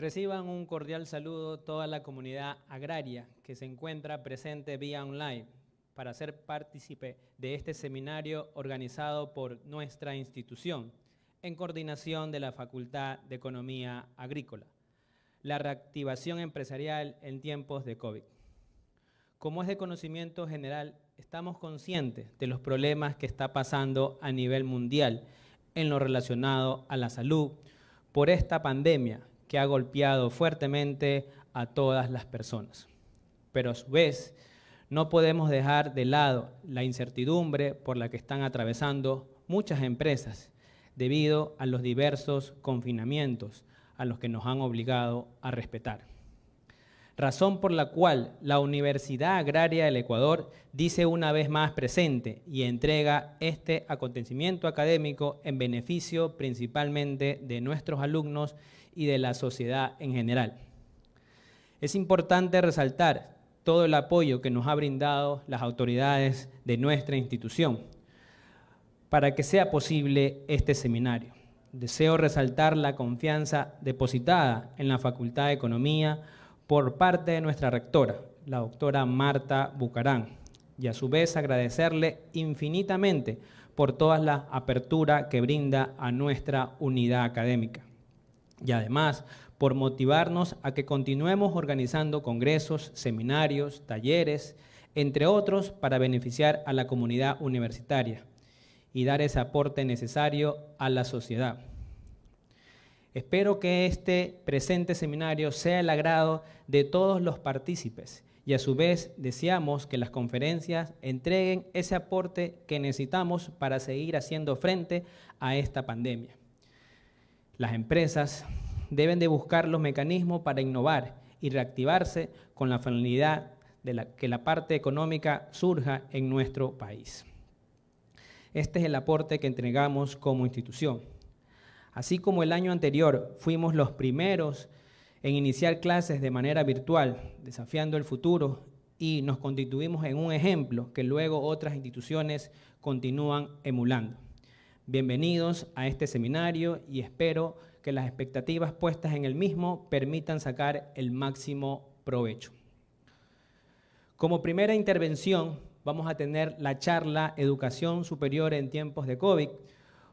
Reciban un cordial saludo toda la comunidad agraria que se encuentra presente vía online para ser partícipe de este seminario organizado por nuestra institución en coordinación de la Facultad de Economía Agrícola, la reactivación empresarial en tiempos de COVID. Como es de conocimiento general, estamos conscientes de los problemas que está pasando a nivel mundial en lo relacionado a la salud por esta pandemia que ha golpeado fuertemente a todas las personas. Pero a su vez, no podemos dejar de lado la incertidumbre por la que están atravesando muchas empresas debido a los diversos confinamientos a los que nos han obligado a respetar. Razón por la cual la Universidad Agraria del Ecuador dice una vez más presente y entrega este acontecimiento académico en beneficio principalmente de nuestros alumnos y de la sociedad en general. Es importante resaltar todo el apoyo que nos ha brindado las autoridades de nuestra institución para que sea posible este seminario. Deseo resaltar la confianza depositada en la Facultad de Economía por parte de nuestra rectora, la doctora Marta Bucarán, y a su vez agradecerle infinitamente por toda la apertura que brinda a nuestra unidad académica y además por motivarnos a que continuemos organizando congresos, seminarios, talleres, entre otros, para beneficiar a la comunidad universitaria y dar ese aporte necesario a la sociedad. Espero que este presente seminario sea el agrado de todos los partícipes y a su vez deseamos que las conferencias entreguen ese aporte que necesitamos para seguir haciendo frente a esta pandemia. Las empresas deben de buscar los mecanismos para innovar y reactivarse con la finalidad de la, que la parte económica surja en nuestro país. Este es el aporte que entregamos como institución. Así como el año anterior fuimos los primeros en iniciar clases de manera virtual, desafiando el futuro y nos constituimos en un ejemplo que luego otras instituciones continúan emulando. Bienvenidos a este seminario y espero que las expectativas puestas en el mismo permitan sacar el máximo provecho. Como primera intervención, vamos a tener la charla Educación Superior en tiempos de COVID,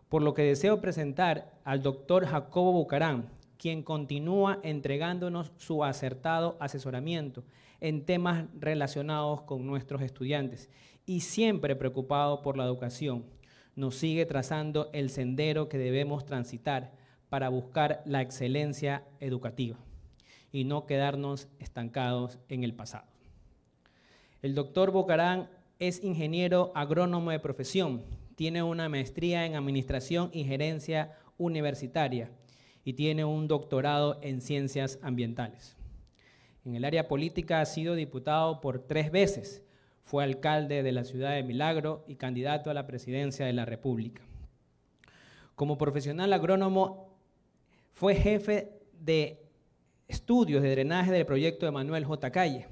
por lo que deseo presentar al doctor Jacobo Bucarán, quien continúa entregándonos su acertado asesoramiento en temas relacionados con nuestros estudiantes y siempre preocupado por la educación, nos sigue trazando el sendero que debemos transitar para buscar la excelencia educativa y no quedarnos estancados en el pasado. El doctor Bocarán es ingeniero agrónomo de profesión, tiene una maestría en administración y gerencia universitaria y tiene un doctorado en ciencias ambientales. En el área política ha sido diputado por tres veces fue alcalde de la ciudad de Milagro y candidato a la presidencia de la República. Como profesional agrónomo, fue jefe de estudios de drenaje del proyecto de Manuel J. Calle.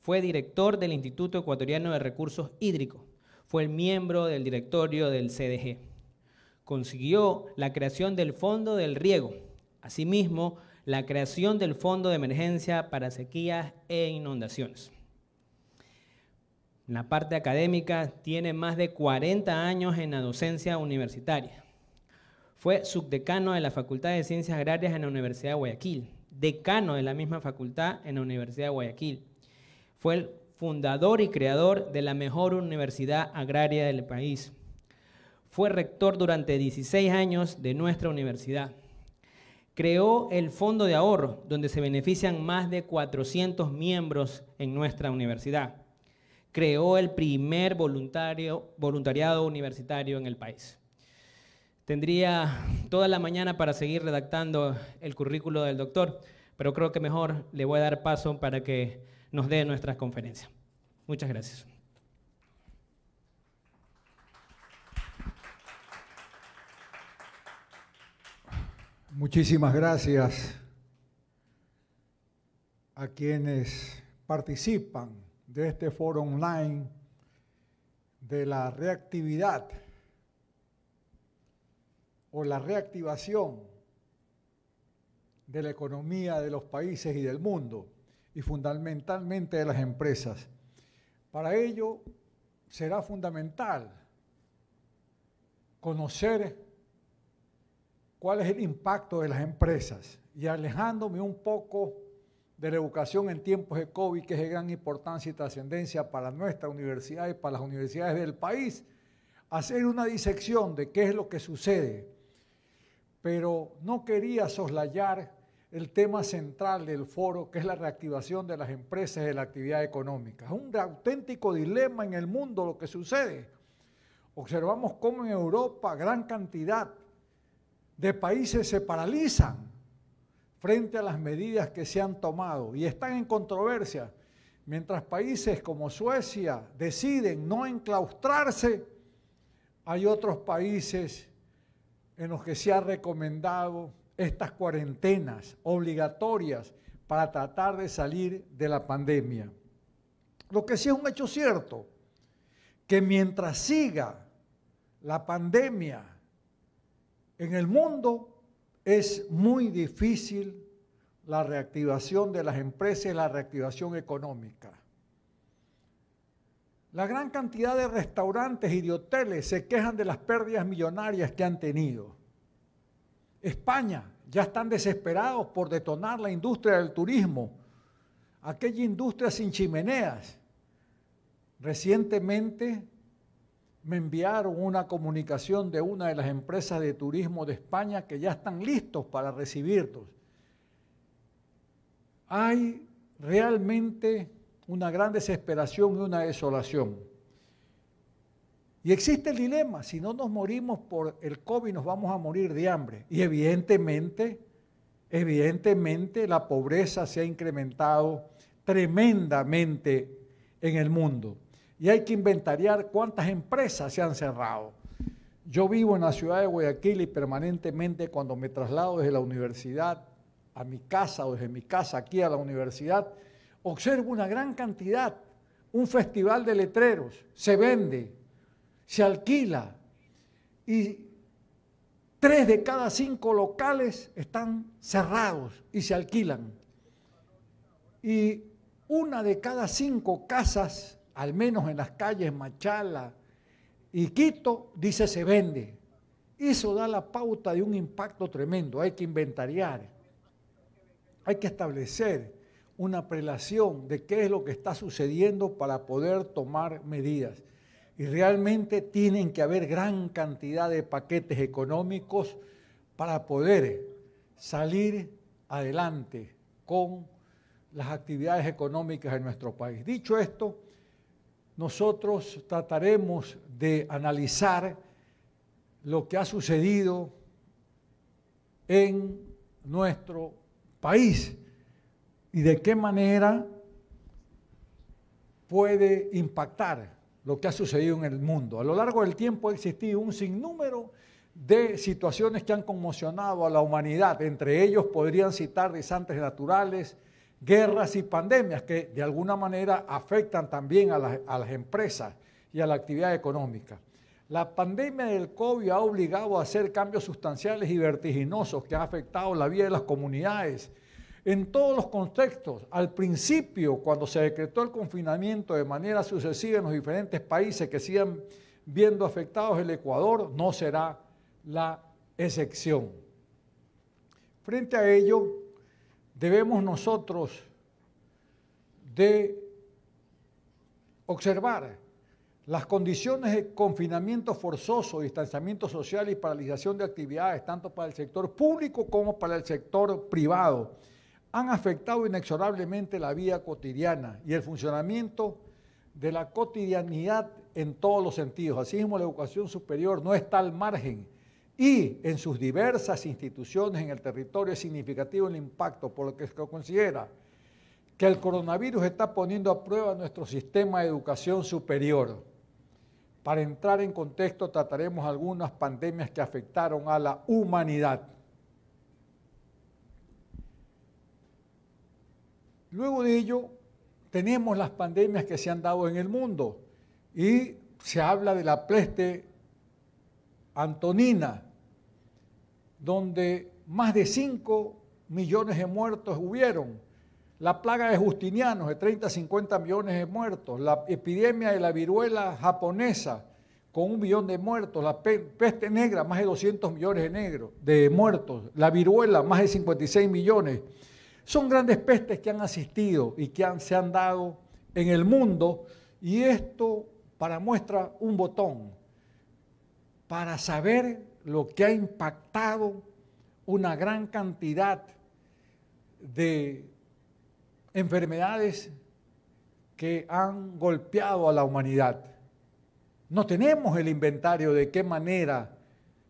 Fue director del Instituto Ecuatoriano de Recursos Hídricos. Fue miembro del directorio del CDG. Consiguió la creación del Fondo del Riego. Asimismo, la creación del Fondo de Emergencia para Sequías e Inundaciones en la parte académica, tiene más de 40 años en la docencia universitaria. Fue subdecano de la Facultad de Ciencias Agrarias en la Universidad de Guayaquil, decano de la misma facultad en la Universidad de Guayaquil. Fue el fundador y creador de la mejor universidad agraria del país. Fue rector durante 16 años de nuestra universidad. Creó el fondo de ahorro, donde se benefician más de 400 miembros en nuestra universidad creó el primer voluntario, voluntariado universitario en el país. Tendría toda la mañana para seguir redactando el currículo del doctor, pero creo que mejor le voy a dar paso para que nos dé nuestra conferencia. Muchas gracias. Muchísimas gracias a quienes participan de este foro online de la reactividad o la reactivación de la economía de los países y del mundo y fundamentalmente de las empresas. Para ello será fundamental conocer cuál es el impacto de las empresas. Y alejándome un poco de la educación en tiempos de COVID, que es de gran importancia y trascendencia para nuestra universidad y para las universidades del país, hacer una disección de qué es lo que sucede. Pero no quería soslayar el tema central del foro, que es la reactivación de las empresas y de la actividad económica. Es un auténtico dilema en el mundo lo que sucede. Observamos cómo en Europa gran cantidad de países se paralizan frente a las medidas que se han tomado y están en controversia, mientras países como Suecia deciden no enclaustrarse, hay otros países en los que se ha recomendado estas cuarentenas obligatorias para tratar de salir de la pandemia. Lo que sí es un hecho cierto, que mientras siga la pandemia en el mundo, es muy difícil la reactivación de las empresas y la reactivación económica. La gran cantidad de restaurantes y de hoteles se quejan de las pérdidas millonarias que han tenido. España, ya están desesperados por detonar la industria del turismo, aquella industria sin chimeneas. Recientemente me enviaron una comunicación de una de las empresas de turismo de España que ya están listos para recibirlos. Hay realmente una gran desesperación y una desolación. Y existe el dilema, si no nos morimos por el COVID nos vamos a morir de hambre. Y evidentemente, evidentemente la pobreza se ha incrementado tremendamente en el mundo y hay que inventariar cuántas empresas se han cerrado. Yo vivo en la ciudad de Guayaquil y permanentemente cuando me traslado desde la universidad a mi casa o desde mi casa aquí a la universidad, observo una gran cantidad, un festival de letreros, se vende, se alquila y tres de cada cinco locales están cerrados y se alquilan. Y una de cada cinco casas al menos en las calles Machala y Quito, dice se vende. Eso da la pauta de un impacto tremendo. Hay que inventariar, hay que establecer una prelación de qué es lo que está sucediendo para poder tomar medidas. Y realmente tienen que haber gran cantidad de paquetes económicos para poder salir adelante con las actividades económicas en nuestro país. Dicho esto, nosotros trataremos de analizar lo que ha sucedido en nuestro país y de qué manera puede impactar lo que ha sucedido en el mundo. A lo largo del tiempo ha existido un sinnúmero de situaciones que han conmocionado a la humanidad. Entre ellos podrían citar desastres naturales, guerras y pandemias que de alguna manera afectan también a las, empresas y a la actividad económica. La pandemia del COVID ha obligado a hacer cambios sustanciales y vertiginosos que han afectado la vida de las comunidades en todos los contextos. Al principio, cuando se decretó el confinamiento de manera sucesiva en los diferentes países que siguen viendo afectados el Ecuador, no será la excepción. Frente a ello, debemos nosotros de observar las condiciones de confinamiento forzoso, distanciamiento social y paralización de actividades, tanto para el sector público como para el sector privado, han afectado inexorablemente la vida cotidiana y el funcionamiento de la cotidianidad en todos los sentidos. Asimismo, la educación superior no está al margen y en sus diversas instituciones en el territorio es significativo el impacto, por lo que se considera que el coronavirus está poniendo a prueba nuestro sistema de educación superior. Para entrar en contexto, trataremos algunas pandemias que afectaron a la humanidad. Luego de ello, tenemos las pandemias que se han dado en el mundo y se habla de la peste antonina, donde más de 5 millones de muertos hubieron. La plaga de Justinianos, de 30 a 50 millones de muertos. La epidemia de la viruela japonesa, con un millón de muertos. La peste negra, más de 200 millones de, negros, de muertos. La viruela, más de 56 millones. Son grandes pestes que han asistido y que se han dado en el mundo. Y esto para muestra un botón, para saber lo que ha impactado una gran cantidad de enfermedades que han golpeado a la humanidad. No tenemos el inventario de qué manera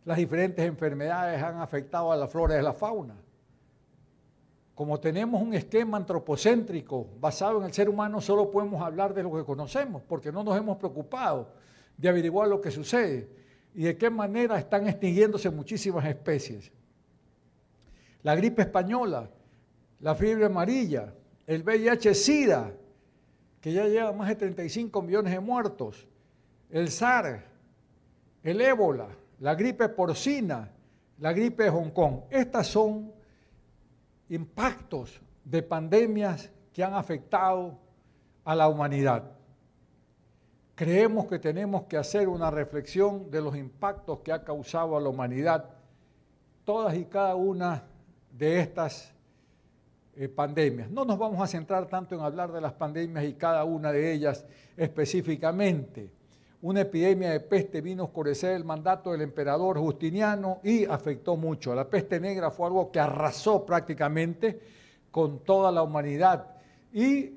las diferentes enfermedades han afectado a la flora y a la fauna. Como tenemos un esquema antropocéntrico basado en el ser humano, solo podemos hablar de lo que conocemos, porque no nos hemos preocupado de averiguar lo que sucede y de qué manera están extinguiéndose muchísimas especies. La gripe española, la fiebre amarilla, el VIH-Sida, que ya lleva más de 35 millones de muertos, el SARS, el ébola, la gripe porcina, la gripe de Hong Kong. Estas son impactos de pandemias que han afectado a la humanidad creemos que tenemos que hacer una reflexión de los impactos que ha causado a la humanidad todas y cada una de estas eh, pandemias. No nos vamos a centrar tanto en hablar de las pandemias y cada una de ellas específicamente. Una epidemia de peste vino a oscurecer el mandato del emperador Justiniano y afectó mucho. La peste negra fue algo que arrasó prácticamente con toda la humanidad y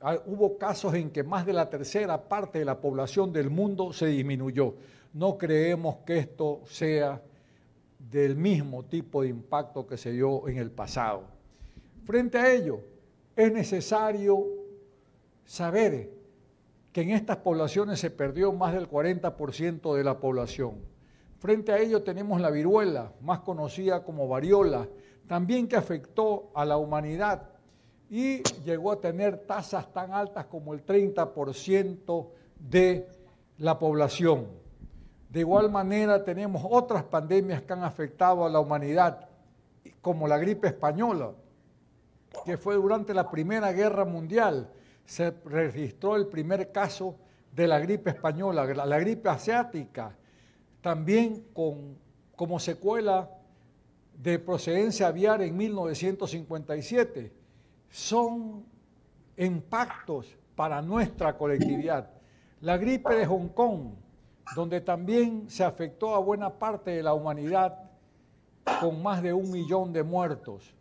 Ah, hubo casos en que más de la tercera parte de la población del mundo se disminuyó. No creemos que esto sea del mismo tipo de impacto que se dio en el pasado. Frente a ello, es necesario saber que en estas poblaciones se perdió más del 40% de la población. Frente a ello tenemos la viruela, más conocida como variola, también que afectó a la humanidad y llegó a tener tasas tan altas como el 30% de la población. De igual manera tenemos otras pandemias que han afectado a la humanidad, como la gripe española, que fue durante la Primera Guerra Mundial. Se registró el primer caso de la gripe española, la, gripe asiática, también con, como secuela de procedencia aviar en 1957 son impactos para nuestra colectividad. La gripe de Hong Kong, donde también se afectó a buena parte de la humanidad con más de un millón de muertos.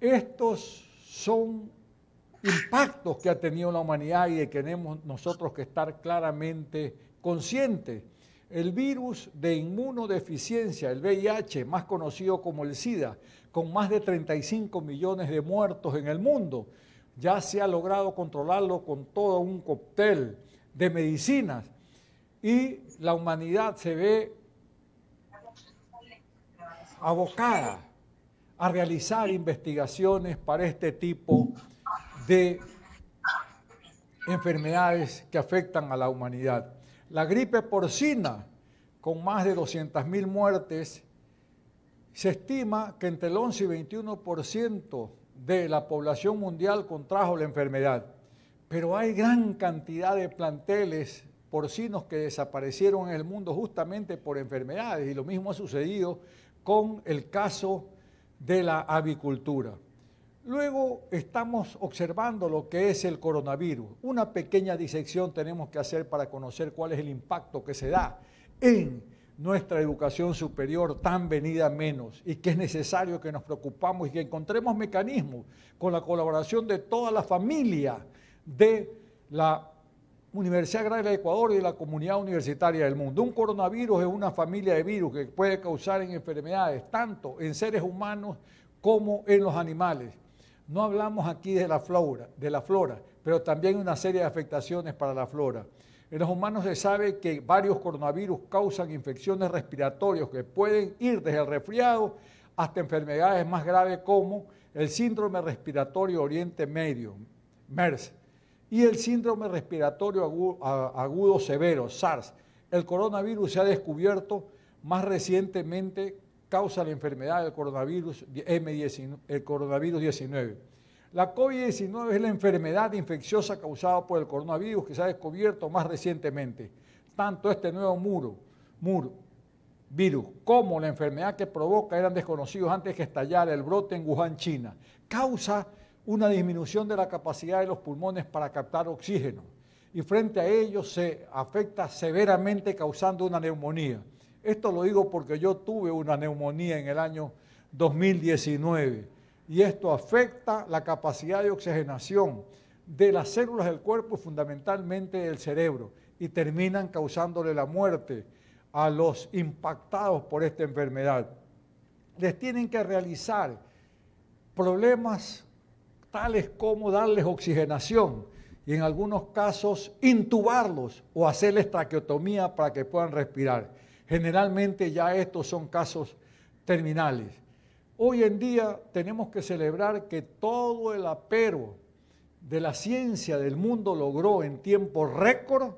Estos son impactos que ha tenido la humanidad y de que tenemos nosotros que estar claramente conscientes el virus de inmunodeficiencia, el VIH, más conocido como el SIDA, con más de 35 millones de muertos en el mundo, ya se ha logrado controlarlo con todo un cóctel de medicinas y la humanidad se ve abocada a realizar investigaciones para este tipo de enfermedades que afectan a la humanidad. La gripe porcina, con más de 200.000 muertes, se estima que entre el 11 y 21% de la población mundial contrajo la enfermedad, pero hay gran cantidad de planteles porcinos que desaparecieron en el mundo justamente por enfermedades y lo mismo ha sucedido con el caso de la avicultura. Luego estamos observando lo que es el coronavirus. Una pequeña disección tenemos que hacer para conocer cuál es el impacto que se da en nuestra educación superior tan venida menos y que es necesario que nos preocupamos y que encontremos mecanismos con la colaboración de toda la familia de la Universidad Agraria de Ecuador y de la comunidad universitaria del mundo. Un coronavirus es una familia de virus que puede causar enfermedades tanto en seres humanos como en los animales no hablamos aquí de la flora, de la flora, pero también una serie de afectaciones para la flora. En los humanos se sabe que varios coronavirus causan infecciones respiratorias que pueden ir desde el resfriado hasta enfermedades más graves como el síndrome respiratorio Oriente Medio, MERS, y el síndrome respiratorio agudo, agudo severo, SARS. El coronavirus se ha descubierto más recientemente causa la enfermedad del coronavirus, M19, el coronavirus 19. La COVID-19 es la enfermedad infecciosa causada por el coronavirus que se ha descubierto más recientemente. Tanto este nuevo muro, muro virus como la enfermedad que provoca eran desconocidos antes que estallara el brote en Wuhan, China. Causa una disminución de la capacidad de los pulmones para captar oxígeno y frente a ello se afecta severamente causando una neumonía. Esto lo digo porque yo tuve una neumonía en el año 2019 y esto afecta la capacidad de oxigenación de las células del cuerpo, fundamentalmente del cerebro, y terminan causándole la muerte a los impactados por esta enfermedad. Les tienen que realizar problemas tales como darles oxigenación y en algunos casos intubarlos o hacerles traqueotomía para que puedan respirar. Generalmente ya estos son casos terminales. Hoy en día tenemos que celebrar que todo el apero de la ciencia del mundo logró en tiempo récord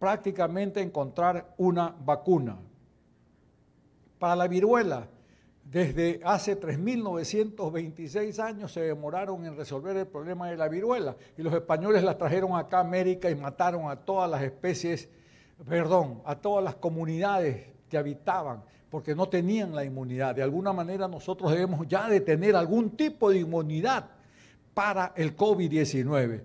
prácticamente encontrar una vacuna. Para la viruela, desde hace 3.926 años se demoraron en resolver el problema de la viruela y los españoles la trajeron acá a América y mataron a todas las especies perdón, a todas las comunidades que habitaban, porque no tenían la inmunidad. De alguna manera nosotros debemos ya de tener algún tipo de inmunidad para el COVID-19.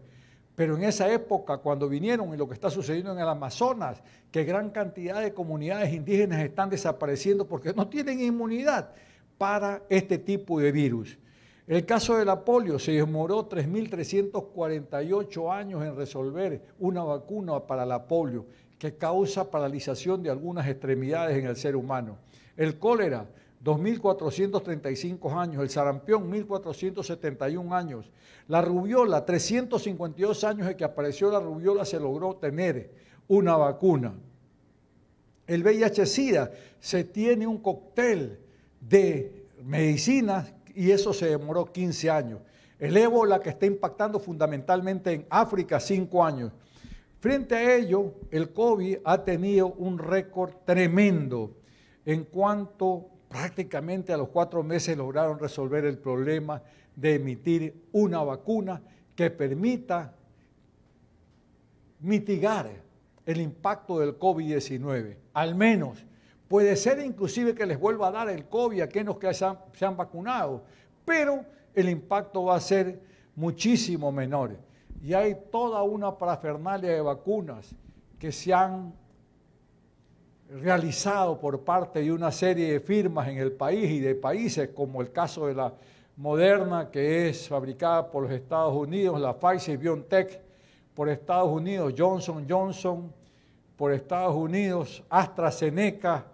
Pero en esa época, cuando vinieron y lo que está sucediendo en el Amazonas, que gran cantidad de comunidades indígenas están desapareciendo porque no tienen inmunidad para este tipo de virus. El caso de la polio se demoró 3.348 años en resolver una vacuna para la polio que causa paralización de algunas extremidades en el ser humano. El cólera, 2.435 años, el sarampión 1.471 años, la rubiola, 352 años de que apareció la rubiola se logró tener una vacuna. El VIH-Sida se tiene un cóctel de medicinas y eso se demoró 15 años. El ébola que está impactando fundamentalmente en África, 5 años. Frente a ello, el COVID ha tenido un récord tremendo en cuanto prácticamente a los cuatro meses lograron resolver el problema de emitir una vacuna que permita mitigar el impacto del COVID-19. Al menos, puede ser inclusive que les vuelva a dar el COVID a aquellos que se se han vacunado, pero el impacto va a ser muchísimo menor y hay toda una parafernalia de vacunas que se han realizado por parte de una serie de firmas en el país y de países, como el caso de la Moderna, que es fabricada por los Estados Unidos, la Pfizer BioNTech por Estados Unidos, Johnson Johnson por Estados Unidos, AstraZeneca,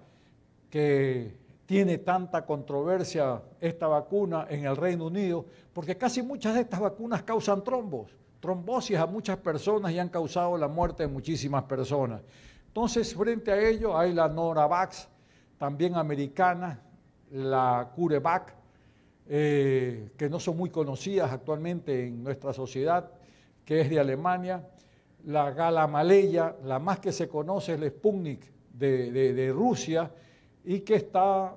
que tiene tanta controversia esta vacuna en el Reino Unido, porque casi muchas de estas vacunas causan trombos trombosis a muchas personas y han causado la muerte de muchísimas personas. Entonces, frente a ello hay la Noravax, también americana, la Curevac, eh, que no son muy conocidas actualmente en nuestra sociedad, que es de Alemania, la Galamaleya, la más que se conoce es la Sputnik de Rusia, y que está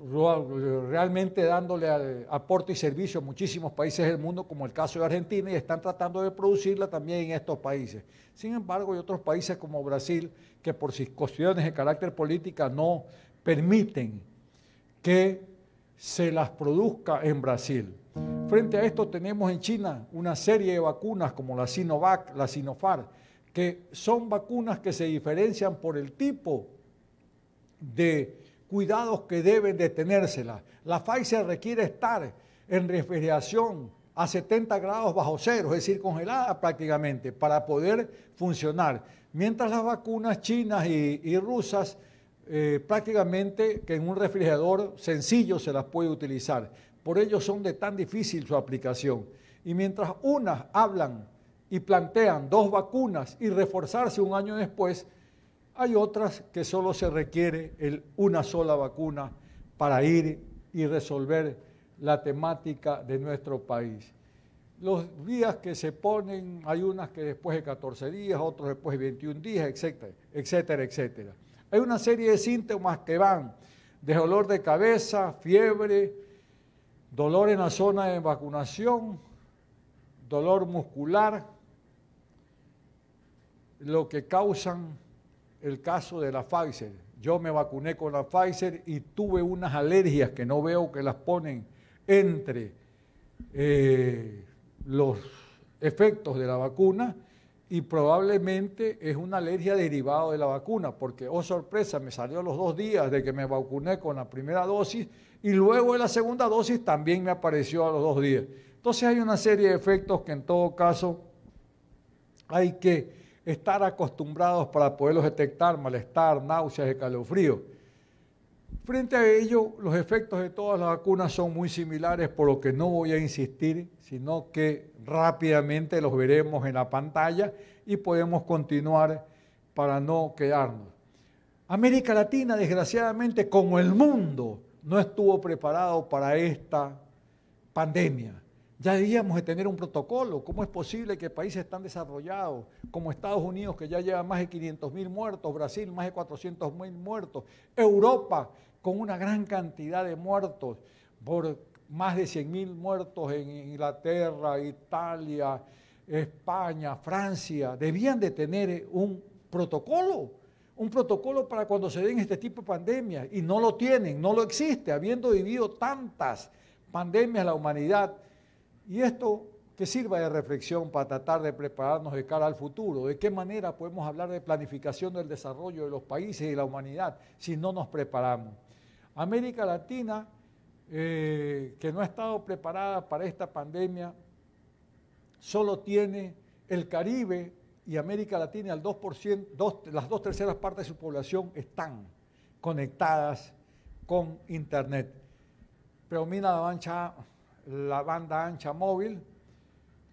realmente dándole aporte y servicio a muchísimos países del mundo, como el caso de Argentina, y están tratando de producirla también en estos países. Sin embargo, hay otros países como Brasil que por sus cuestiones de carácter política no permiten que se las produzca en Brasil. Frente a esto tenemos en China una serie de vacunas como la Sinovac, la Sinopharm, que son vacunas que se diferencian por el tipo de cuidados que deben de tenérsela. La Pfizer requiere estar en refrigeración a 70 grados bajo cero, es decir, congelada prácticamente, para poder funcionar. Mientras las vacunas chinas y, rusas eh, prácticamente que en un refrigerador sencillo se las puede utilizar. Por ello son de tan difícil su aplicación. Y mientras unas hablan y plantean dos vacunas y reforzarse un año después, hay otras que solo se requiere una sola vacuna para ir y resolver la temática de nuestro país. Los días que se ponen, hay unas que después de 14 días, otros después de 21 días, etcétera, etcétera, etcétera. Hay una serie de síntomas que van de dolor de cabeza, fiebre, dolor en la zona de vacunación, dolor muscular, lo que causan el caso de la Pfizer. Yo me vacuné con la Pfizer y tuve unas alergias que no veo que las ponen entre eh, los efectos de la vacuna y probablemente es una alergia derivada de la vacuna, porque, oh sorpresa, me salió a los dos días de que me vacuné con la primera dosis y luego de la segunda dosis también me apareció a los dos días. Entonces hay una serie de efectos que en todo caso hay que estar acostumbrados para poderlos detectar, malestar, náuseas, escalofrío. Frente a ello, los efectos de todas las vacunas son muy similares, por lo que no voy a insistir, sino que rápidamente los veremos en la pantalla y podemos continuar para no quedarnos. América Latina, desgraciadamente, como el mundo, no estuvo preparado para esta pandemia. Ya debíamos de tener un protocolo. ¿Cómo es posible que países tan desarrollados como Estados Unidos, que ya lleva más de 500 mil muertos, Brasil más de 400 mil muertos, Europa con una gran cantidad de muertos, por más de 100,000 muertos en Inglaterra, Italia, España, Francia, debían de tener eh, un protocolo, un protocolo para cuando se den este tipo de pandemias y no lo tienen, no lo existe, habiendo vivido tantas pandemias la humanidad y esto que sirva de reflexión para tratar de prepararnos de cara al futuro. ¿De qué manera podemos hablar de planificación del desarrollo de los países y la humanidad si no nos preparamos? América Latina, eh, que no ha estado preparada para esta pandemia, solo tiene el Caribe y América Latina, 2%, las dos terceras partes de su población están conectadas con Internet. Predomina la mancha la banda ancha móvil,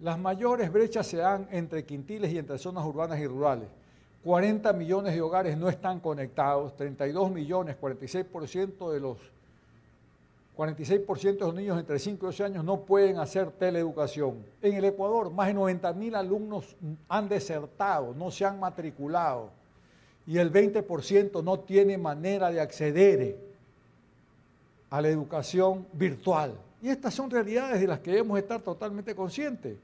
las mayores brechas se dan entre quintiles y entre zonas urbanas y rurales. 40 millones de hogares no están conectados, 32 millones, 46% de los 46% de los niños entre 5 y 12 años no pueden hacer teleeducación. En el Ecuador, más de 90 mil alumnos han desertado, no se han matriculado y el 20% no tiene manera de acceder a la educación virtual. Y estas son realidades de las que debemos estar totalmente conscientes.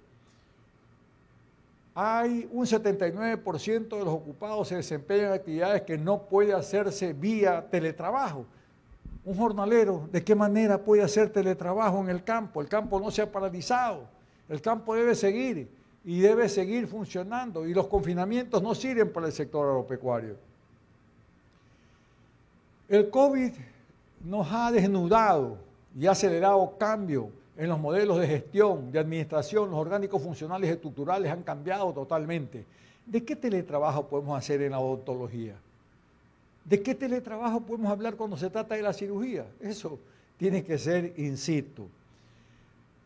Hay un 79% de los ocupados se desempeñan en actividades que no puede hacerse vía teletrabajo. Un jornalero, ¿de qué manera puede hacer teletrabajo en el campo? El campo no se ha paralizado, el campo debe seguir y debe seguir funcionando y los confinamientos no sirven para el sector agropecuario. El COVID nos ha desnudado y ha acelerado cambio en los modelos de gestión, de administración, los orgánicos funcionales y estructurales han cambiado totalmente. ¿De qué teletrabajo podemos hacer en la odontología? ¿De qué teletrabajo podemos hablar cuando se trata de la cirugía? Eso tiene que ser in situ.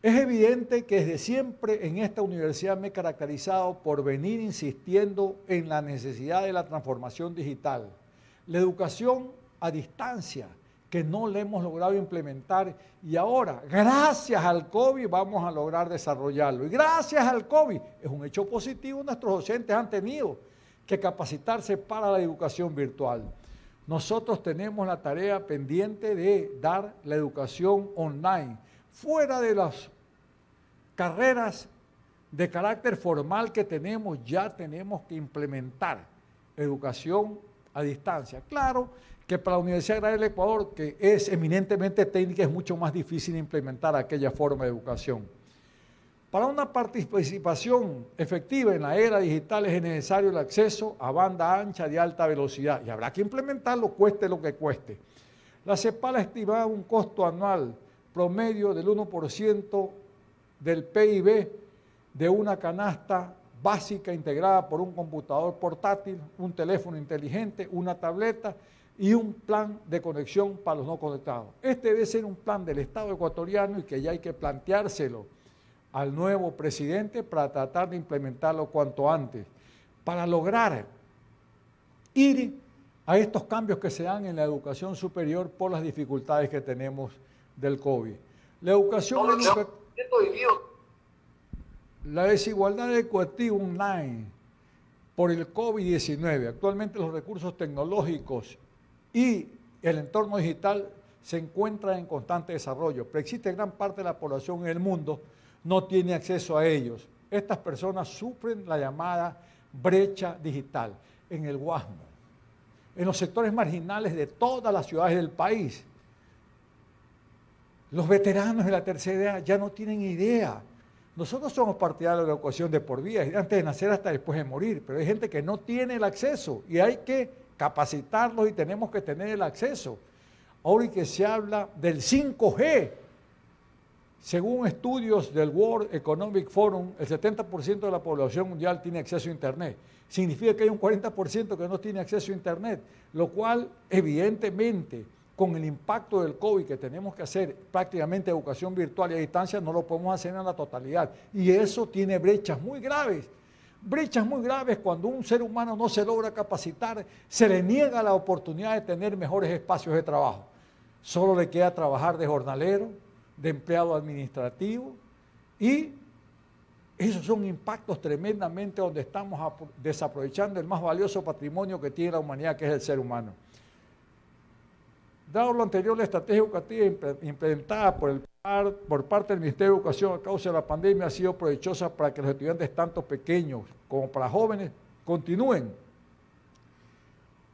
Es evidente que desde siempre en esta universidad me he caracterizado por venir insistiendo en la necesidad de la transformación digital. La educación a distancia que no le hemos logrado implementar y ahora, gracias al COVID, vamos a lograr desarrollarlo. Y gracias al COVID, es un hecho positivo, nuestros docentes han tenido que capacitarse para la educación virtual. Nosotros tenemos la tarea pendiente de dar la educación online, fuera de las carreras de carácter formal que tenemos, ya tenemos que implementar educación a distancia. Claro, que para la Universidad Agraria del Ecuador, que es eminentemente técnica, es mucho más difícil implementar aquella forma de educación. Para una participación efectiva en la era digital es necesario el acceso a banda ancha de alta velocidad y habrá que implementarlo cueste lo que cueste. La CEPAL ha un costo anual promedio del 1% del PIB de una canasta básica integrada por un computador portátil, un teléfono inteligente, una tableta y un plan de conexión para los no conectados. Este debe ser un plan del Estado ecuatoriano y que ya hay que planteárselo al nuevo presidente para tratar de implementarlo cuanto antes, para lograr ir a estos cambios que se dan en la educación superior por las dificultades que tenemos del COVID. La educación... la desigualdad educativa online por el COVID-19. Actualmente los recursos tecnológicos y el entorno digital se encuentra en constante desarrollo, pero existe gran parte de la población en el mundo no tiene acceso a ellos. Estas personas sufren la llamada brecha digital en el Guasmo, en los sectores marginales de todas las ciudades del país. Los veteranos de la tercera edad ya no tienen idea. Nosotros somos partidarios de la educación de por vida, antes de nacer hasta después de morir, pero hay gente que no tiene el acceso y hay que capacitarlos y tenemos que tener el acceso. Ahora que se habla del 5G, según estudios del World Economic Forum, el 70% de la población mundial tiene acceso a Internet. Significa que hay un 40% que no tiene acceso a Internet, lo cual evidentemente con el impacto del COVID que tenemos que hacer prácticamente educación virtual y a distancia, no lo podemos hacer en la totalidad. Y eso tiene brechas muy graves brechas muy graves cuando un ser humano no se logra capacitar, se le niega la oportunidad de tener mejores espacios de trabajo. Solo le queda trabajar de jornalero, de empleado administrativo y esos son impactos tremendamente donde estamos desaprovechando el más valioso patrimonio que tiene la humanidad, que es el ser humano. Dado lo anterior, la estrategia educativa implementada por, el por parte del Ministerio de Educación a causa de la pandemia ha sido provechosa para que los estudiantes, tanto pequeños como para jóvenes, continúen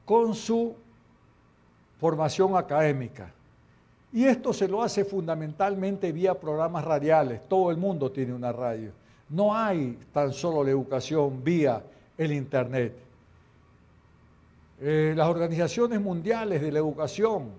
con su formación académica. Y esto se lo hace fundamentalmente vía programas radiales. Todo el mundo tiene una radio. No hay tan solo la educación vía el Internet. Eh, las organizaciones mundiales de la educación,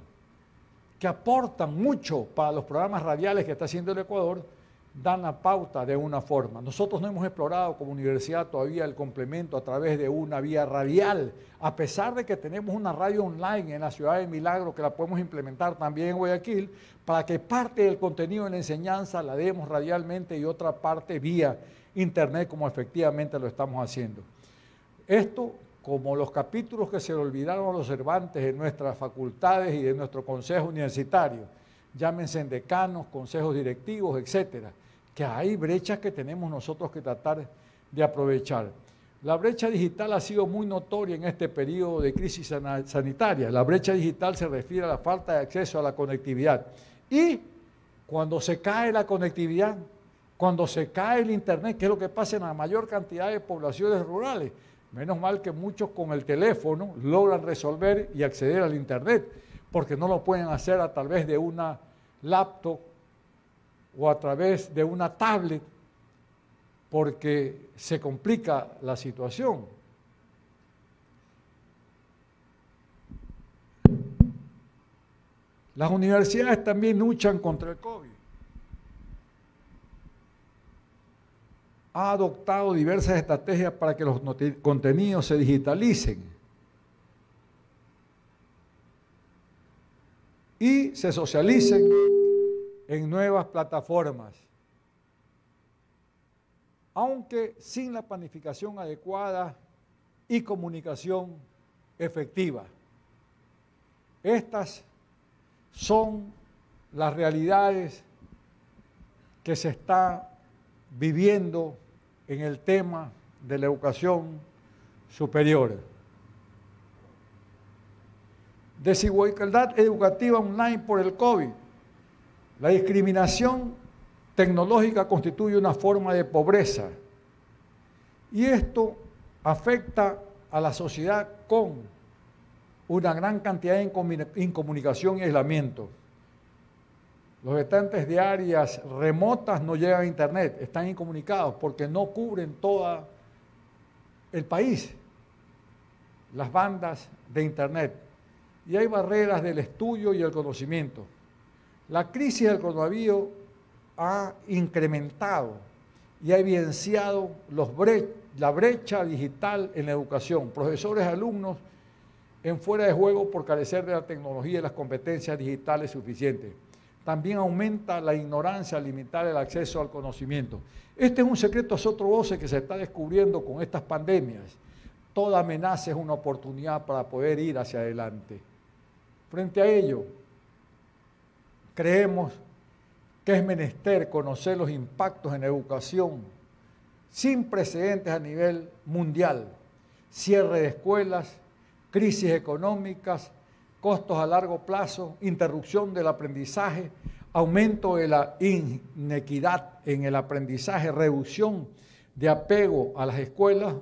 que aportan mucho para los programas radiales que está haciendo el Ecuador, dan la pauta de una forma. Nosotros no hemos explorado como universidad todavía el complemento a través de una vía radial, a pesar de que tenemos una radio online en la ciudad de Milagro que la podemos implementar también en Guayaquil, para que parte del contenido de la enseñanza la demos radialmente y otra parte vía internet como efectivamente lo estamos haciendo. Esto como los capítulos que se le olvidaron a los Cervantes en nuestras facultades y en nuestro consejo universitario, llámense decanos, consejos directivos, etcétera, que hay brechas que tenemos nosotros que tratar de aprovechar. La brecha digital ha sido muy notoria en este periodo de crisis sanitaria. La brecha digital se refiere a la falta de acceso a la conectividad. Y cuando se cae la conectividad, cuando se cae el Internet, que es lo que pasa en la mayor cantidad de poblaciones rurales, Menos mal que muchos con el teléfono logran resolver y acceder al Internet, porque no lo pueden hacer a través de una laptop o a través de una tablet, porque se complica la situación. Las universidades también luchan contra el COVID. ha adoptado diversas estrategias para que los contenidos se digitalicen. Y se socialicen en nuevas plataformas. Aunque sin la planificación adecuada y comunicación efectiva. Estas son las realidades que se está viviendo en el tema de la educación superior. Desigualdad educativa online por el COVID. La discriminación tecnológica constituye una forma de pobreza y esto afecta a la sociedad con una gran cantidad de incomunicación y aislamiento. Los estantes de áreas remotas no llegan a Internet, están incomunicados porque no cubren todo el país las bandas de Internet. Y hay barreras del estudio y el conocimiento. La crisis del coronavirus ha incrementado y ha evidenciado la brecha digital en la educación. Profesores, alumnos en fuera de juego por carecer de la tecnología y las competencias digitales suficientes también aumenta la ignorancia al limitar el acceso al conocimiento. Este es un secreto otro voce que se está descubriendo con estas pandemias. Toda amenaza es una oportunidad para poder ir hacia adelante. Frente a ello, creemos que es menester conocer los impactos en educación sin precedentes a nivel mundial, cierre de escuelas, crisis económicas, costos a largo plazo, interrupción del aprendizaje, aumento de la inequidad en el aprendizaje, reducción de apego a las escuelas,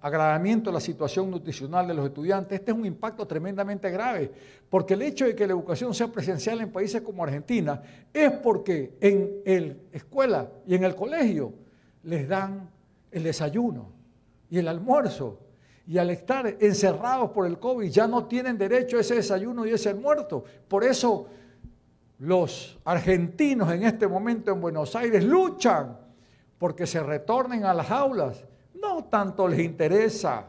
agravamiento de la situación nutricional de los estudiantes. Este es un impacto tremendamente grave, porque el hecho de que la educación sea presencial en países como Argentina es porque en la escuela y en el colegio les dan el desayuno y el almuerzo y al estar encerrados por el COVID ya no tienen derecho a ese desayuno y a ese almuerzo. Por eso los argentinos en este momento en Buenos Aires luchan porque se retornen a las aulas. No tanto les interesa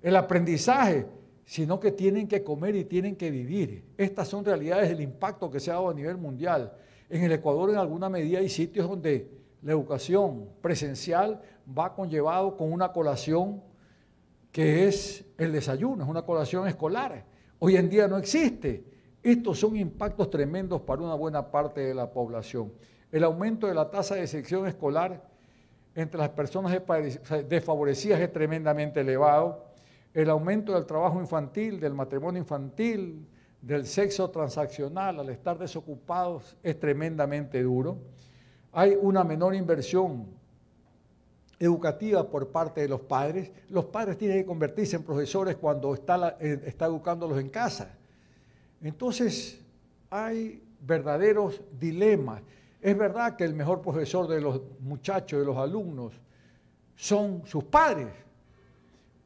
el aprendizaje, sino que tienen que comer y tienen que vivir. Estas son realidades del impacto que se ha dado a nivel mundial. En el Ecuador en alguna medida hay sitios donde la educación presencial va conllevado con una colación que es el desayuno, es una colación escolar. Hoy en día no existe. Estos son impactos tremendos para una buena parte de la población. El aumento de la tasa de sección escolar entre las personas desfavorecidas es tremendamente elevado. El aumento del trabajo infantil, del matrimonio infantil, del sexo transaccional, al estar desocupados, es tremendamente duro. Hay una menor inversión educativa por parte de los padres. Los padres tienen que convertirse en profesores cuando eh, está, educándolos en casa. Entonces, hay verdaderos dilemas. Es verdad que el mejor profesor de los muchachos, de los alumnos, son sus padres,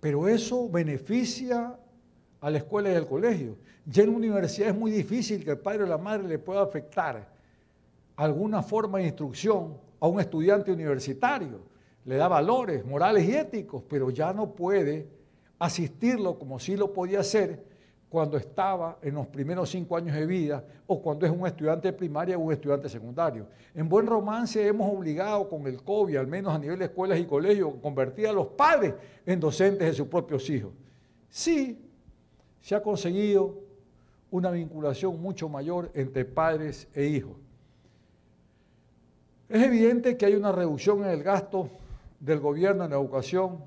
pero eso beneficia a la escuela y al colegio. Ya en la universidad es muy difícil que el padre o la madre le pueda afectar alguna forma de instrucción a un estudiante universitario le da valores morales y éticos, pero ya no puede asistirlo como sí lo podía hacer cuando estaba en los primeros cinco años de vida o cuando es un estudiante primaria o un estudiante secundario. En buen romance hemos obligado con el COVID, al menos a nivel de escuelas y colegios, convertir a los padres en docentes de sus propios hijos. Sí, se ha conseguido una vinculación mucho mayor entre padres e hijos. Es evidente que hay una reducción en el gasto del gobierno en la educación,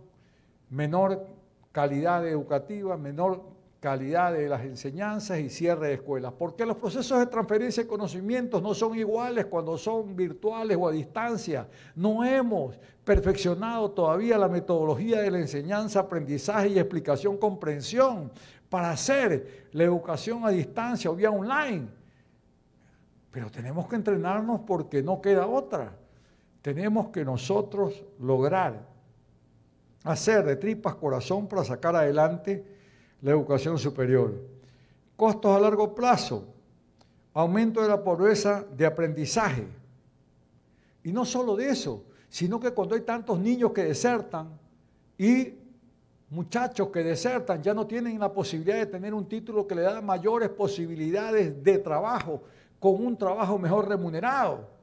menor calidad educativa, menor calidad de las enseñanzas y cierre de escuelas. Porque los procesos de transferencia de conocimientos no son iguales cuando son virtuales o a distancia. No hemos perfeccionado todavía la metodología de la enseñanza, aprendizaje y explicación, comprensión para hacer la educación a distancia o vía online. Pero tenemos que entrenarnos porque no queda otra. Tenemos que nosotros lograr hacer de tripas corazón para sacar adelante la educación superior. Costos a largo plazo, aumento de la pobreza de aprendizaje. Y no solo de eso, sino que cuando hay tantos niños que desertan y muchachos que desertan ya no tienen la posibilidad de tener un título que le da mayores posibilidades de trabajo, con un trabajo mejor remunerado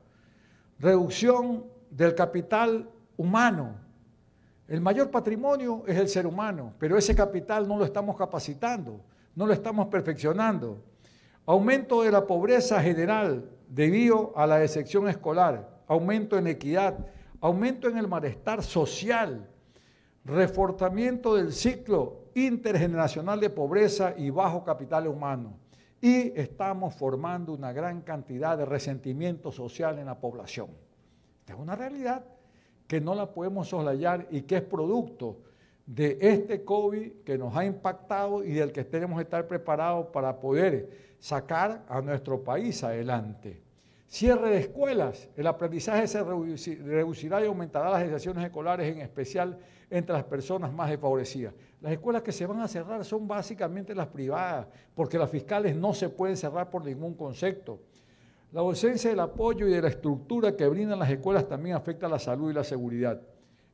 reducción del capital humano. El mayor patrimonio es el ser humano, pero ese capital no lo estamos capacitando, no lo estamos perfeccionando. Aumento de la pobreza general debido a la decepción escolar, aumento en equidad, aumento en el malestar social, reforzamiento del ciclo intergeneracional de pobreza y bajo capital humano y estamos formando una gran cantidad de resentimiento social en la población. Esta es una realidad que no la podemos soslayar y que es producto de este COVID que nos ha impactado y del que tenemos que estar preparados para poder sacar a nuestro país adelante. Cierre de escuelas. El aprendizaje se reducirá y aumentará las deserciones escolares, en especial entre las personas más desfavorecidas. Las escuelas que se van a cerrar son básicamente las privadas, porque las fiscales no se pueden cerrar por ningún concepto. La ausencia del apoyo y de la estructura que brindan las escuelas también afecta a la salud y la seguridad.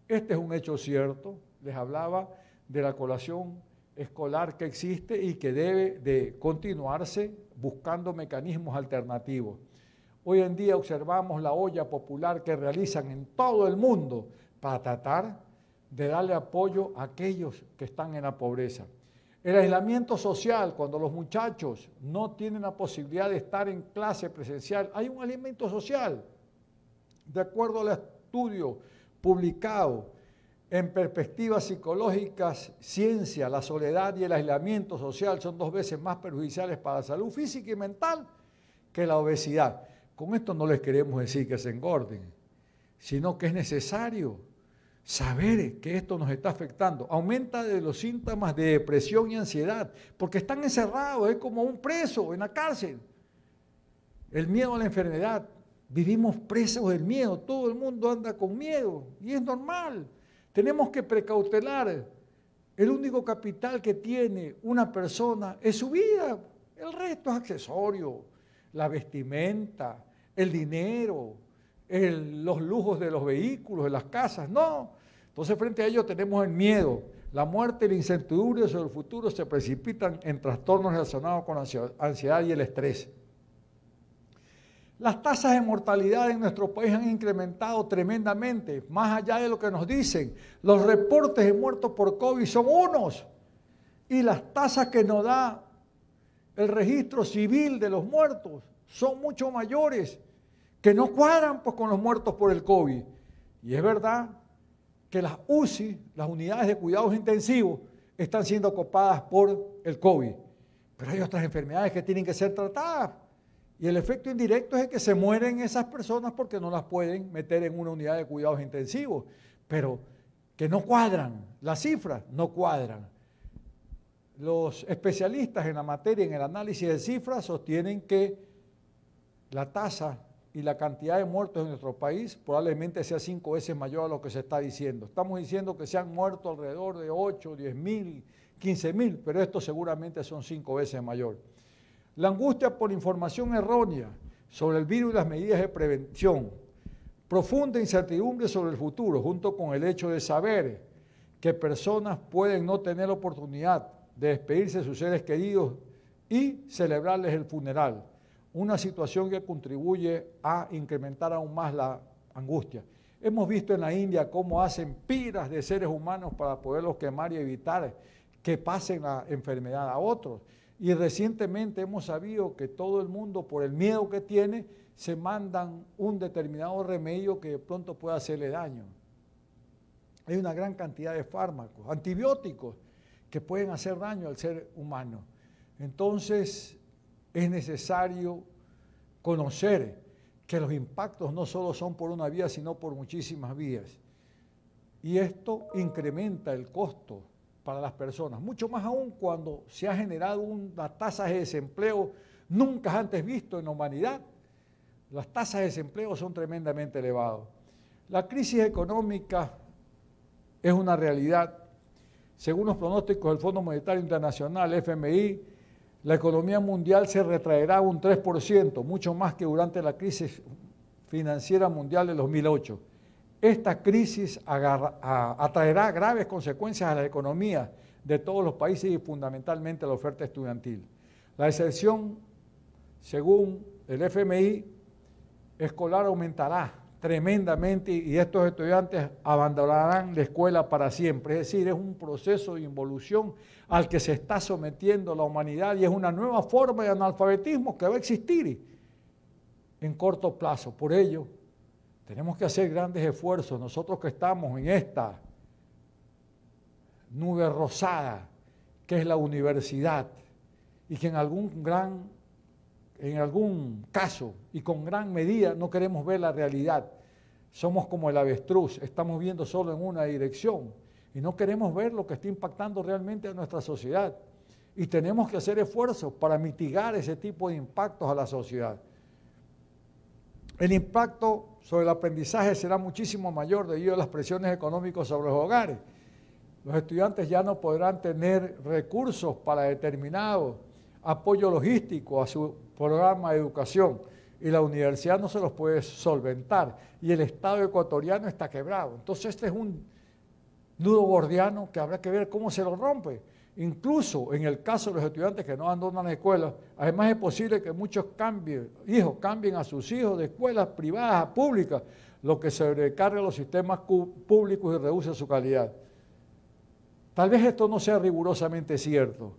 Este es un hecho cierto. Les hablaba de la colación escolar que existe y que debe de continuarse buscando mecanismos alternativos. Hoy en día observamos la olla popular que realizan en todo el mundo para tratar de darle apoyo a aquellos que están en la pobreza. El aislamiento social, cuando los muchachos no tienen la posibilidad de estar en clase presencial, hay un alimento social. De acuerdo al estudio publicado en perspectivas psicológicas, ciencia, la soledad y el aislamiento social son dos veces más perjudiciales para la salud física y mental que la obesidad. Con esto no les queremos decir que se engorden, sino que es necesario saber que esto nos está afectando. Aumenta de los síntomas de depresión y ansiedad, porque están encerrados, es como un preso en la cárcel. El miedo a la enfermedad, vivimos presos del miedo, todo el mundo anda con miedo y es normal. Tenemos que precautelar. El único capital que tiene una persona es su vida, el resto es accesorio, la vestimenta, el dinero, los lujos de los vehículos, de las casas. No, entonces frente a ello tenemos el miedo, la muerte y la incertidumbre sobre el futuro se precipitan en trastornos relacionados con la ansiedad y el estrés. Las tasas de mortalidad en nuestro país han incrementado tremendamente, más allá de lo que nos dicen. Los reportes de muertos por COVID son unos. Y las tasas que nos da el registro civil de los muertos son mucho mayores, que no cuadran pues, con los muertos por el COVID. Y es verdad, que las UCI, las unidades de cuidados intensivos, están siendo ocupadas por el COVID. Pero hay otras enfermedades que tienen que ser tratadas. Y el efecto indirecto es que se mueren esas personas porque no las pueden meter en una unidad de cuidados intensivos. Pero que no cuadran, las cifras no cuadran. Los especialistas en la materia, en el análisis de cifras, sostienen que la tasa y la cantidad de muertos en nuestro país probablemente sea cinco veces mayor a lo que se está diciendo. Estamos diciendo que se han muerto alrededor de 8, 10 mil, 15 mil, pero esto seguramente son cinco veces mayor. La angustia por información errónea sobre el virus y las medidas de prevención. Profunda incertidumbre sobre el futuro, junto con el hecho de saber que personas pueden no tener la oportunidad de despedirse de sus seres queridos y celebrarles el funeral una situación que contribuye a incrementar aún más la angustia. Hemos visto en la India cómo hacen piras de seres humanos para poderlos quemar y evitar que pasen la enfermedad a otros. Y recientemente hemos sabido que todo el mundo, por el miedo que tiene, se mandan un determinado remedio que de pronto puede hacerle daño. Hay una gran cantidad de fármacos, antibióticos, que pueden hacer daño al ser humano. Entonces, es necesario conocer que los impactos no solo son por una vía, sino por muchísimas vías. Y esto incrementa el costo para las personas, mucho más aún cuando se ha generado una tasa de desempleo nunca antes visto en la humanidad. Las tasas de desempleo son tremendamente elevadas. La crisis económica es una realidad. Según los pronósticos del Fondo Monetario Internacional, FMI, la economía mundial se retraerá un 3%, mucho más que durante la crisis financiera mundial de 2008. Esta crisis atraerá graves consecuencias a la economía de todos los países y fundamentalmente a la oferta estudiantil. La excepción, según el FMI, escolar aumentará tremendamente y estos estudiantes abandonarán la escuela para siempre. Es decir, es un proceso de involución al que se está sometiendo la humanidad y es una nueva forma de analfabetismo que va a existir en corto plazo. Por ello, tenemos que hacer grandes esfuerzos. Nosotros que estamos en esta nube rosada, que es la universidad, y que en algún gran en algún caso y con gran medida no queremos ver la realidad. Somos como el avestruz, estamos viendo solo en una dirección y no queremos ver lo que está impactando realmente a nuestra sociedad. Y tenemos que hacer esfuerzos para mitigar ese tipo de impactos a la sociedad. El impacto sobre el aprendizaje será muchísimo mayor debido a las presiones económicas sobre los hogares. Los estudiantes ya no podrán tener recursos para determinado apoyo logístico a su programa de educación y la universidad no se los puede solventar y el Estado ecuatoriano está quebrado. Entonces este es un nudo gordiano que habrá que ver cómo se lo rompe. Incluso en el caso de los estudiantes que no abandonan escuelas, además es posible que muchos cambien, hijos cambien a sus hijos de escuelas privadas a públicas, lo que sobrecarga los sistemas públicos y reduce su calidad. Tal vez esto no sea rigurosamente cierto,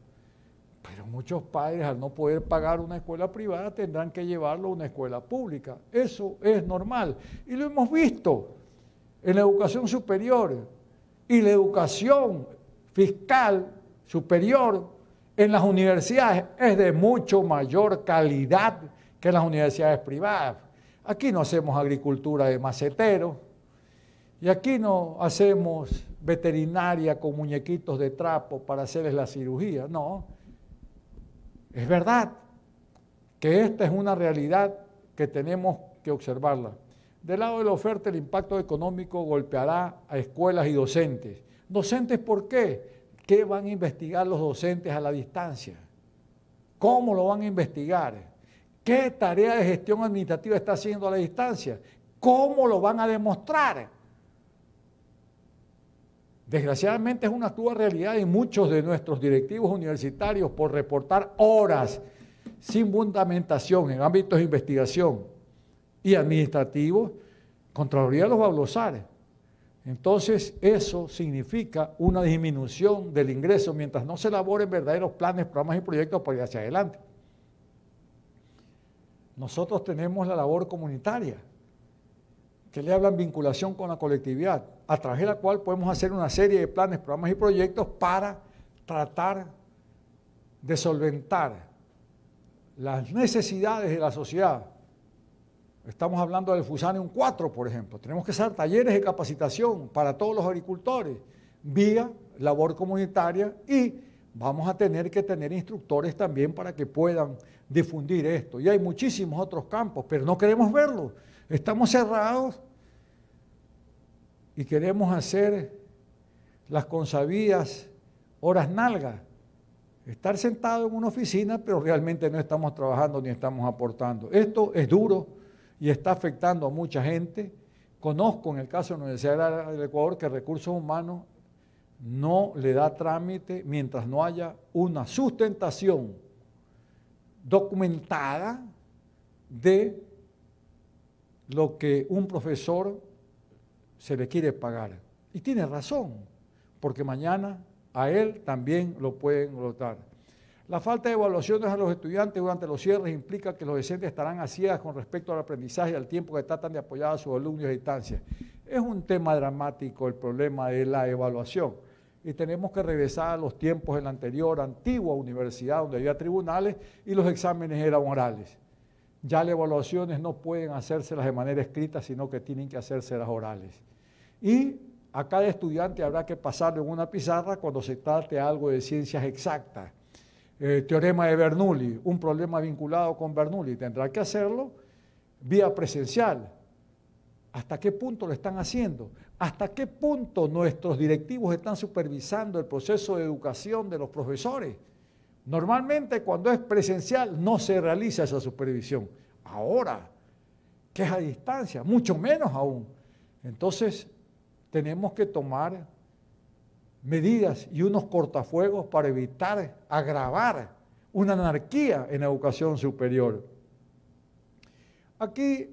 muchos padres al no poder pagar una escuela privada tendrán que llevarlo a una escuela pública. Eso es normal. Y lo hemos visto en la educación superior y la educación fiscal superior en las universidades es de mucho mayor calidad que en las universidades privadas. Aquí no hacemos agricultura de macetero y aquí no hacemos veterinaria con muñequitos de trapo para hacerles la cirugía, no. Es verdad que esta es una realidad que tenemos que observarla. Del lado de la oferta, el impacto económico golpeará a escuelas y docentes. ¿Docentes por qué? ¿Qué van a investigar los docentes a la distancia? ¿Cómo lo van a investigar? ¿Qué tarea de gestión administrativa está haciendo a la distancia? ¿Cómo lo van a demostrar? Desgraciadamente es una actúa realidad y muchos de nuestros directivos universitarios por reportar horas sin fundamentación en ámbitos de investigación y administrativos, Contraloría los bablosares. Entonces eso significa una disminución del ingreso mientras no se elaboren verdaderos planes, programas y proyectos para ir hacia adelante. Nosotros tenemos la labor comunitaria que le hablan vinculación con la colectividad, a través de la cual podemos hacer una serie de planes, programas y proyectos para tratar de solventar las necesidades de la sociedad. Estamos hablando del Fusanium 4, por ejemplo. Tenemos que hacer talleres de capacitación para todos los agricultores, vía labor comunitaria y vamos a tener que tener instructores también para que puedan difundir esto. Y hay muchísimos otros campos, pero no queremos verlos Estamos cerrados y queremos hacer las consabidas horas nalgas. Estar sentado en una oficina, pero realmente no estamos trabajando ni estamos aportando. Esto es duro y está afectando a mucha gente. Conozco en el caso de la Universidad del Ecuador que recursos humanos no le da trámite mientras no haya una sustentación documentada de lo que un profesor se le quiere pagar. Y tiene razón, porque mañana a él también lo pueden votar. La falta de evaluaciones a los estudiantes durante los cierres implica que los docentes estarán a ciegas con respecto al aprendizaje y al tiempo que tratan de apoyar a sus alumnos a distancia. Es un tema dramático el problema de la evaluación y tenemos que regresar a los tiempos de la anterior antigua universidad donde había tribunales y los exámenes eran orales. Ya las evaluaciones no pueden hacérselas de manera escrita, sino que tienen que las orales. Y a cada estudiante habrá que pasarlo en una pizarra cuando se trate algo de ciencias exactas. Eh, teorema de Bernoulli, un problema vinculado con Bernoulli, tendrá que hacerlo vía presencial. ¿Hasta qué punto lo están haciendo? ¿Hasta qué punto nuestros directivos están supervisando el proceso de educación de los profesores? Normalmente cuando es presencial no se realiza esa supervisión. Ahora, que es a distancia, mucho menos aún. Entonces, tenemos que tomar medidas y unos cortafuegos para evitar agravar una anarquía en la educación superior. Aquí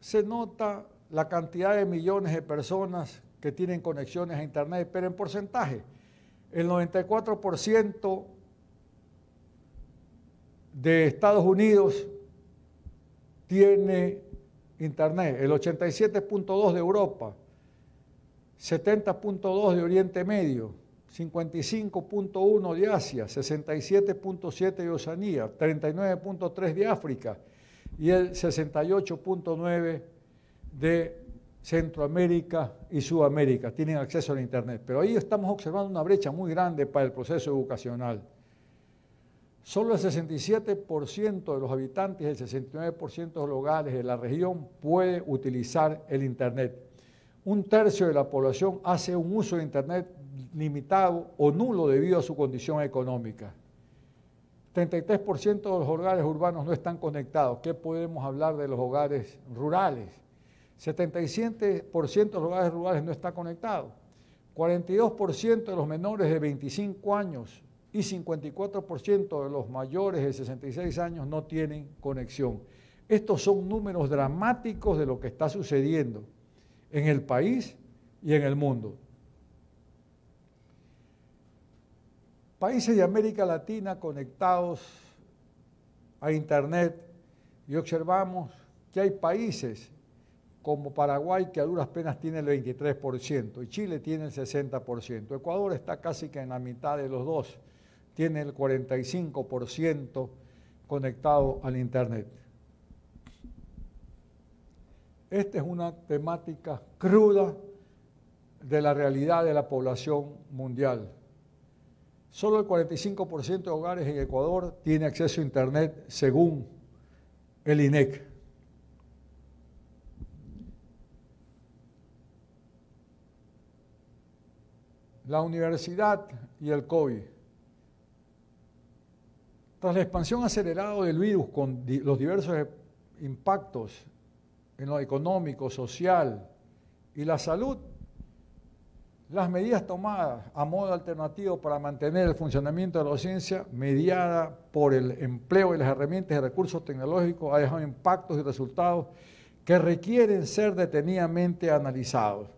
se nota la cantidad de millones de personas que tienen conexiones a Internet, pero en porcentaje, el 94% de Estados Unidos tiene Internet, el 87.2 de Europa, 70.2 de Oriente Medio, 55.1 de Asia, 67.7 de Oceanía, 39.3 de África y el 68.9 de Centroamérica y Sudamérica. Tienen acceso a Internet. Pero ahí estamos observando una brecha muy grande para el proceso educacional. Solo el 67% de los habitantes, y el 69% de los hogares de la región puede utilizar el Internet. Un tercio de la población hace un uso de Internet limitado o nulo debido a su condición económica. 33% de los hogares urbanos no están conectados. ¿Qué podemos hablar de los hogares rurales? 77% de los hogares rurales no está conectado. 42% de los menores de 25 años y 54% de los mayores de 66 años no tienen conexión. Estos son números dramáticos de lo que está sucediendo en el país y en el mundo. Países de América Latina conectados a Internet y observamos que hay países como Paraguay que a duras penas tiene el 23% y Chile tiene el 60%. Ecuador está casi que en la mitad de los dos tiene el 45% conectado al Internet. Esta es una temática cruda de la realidad de la población mundial. Solo el 45% de hogares en Ecuador tiene acceso a Internet según el INEC. La universidad y el COVID. Tras la expansión acelerada del virus con los diversos e, impactos en lo económico, social y la salud, las medidas tomadas a modo alternativo para mantener el funcionamiento de la ciencia, mediada por el empleo y las herramientas y recursos tecnológicos ha dejado impactos y resultados que requieren ser detenidamente analizados.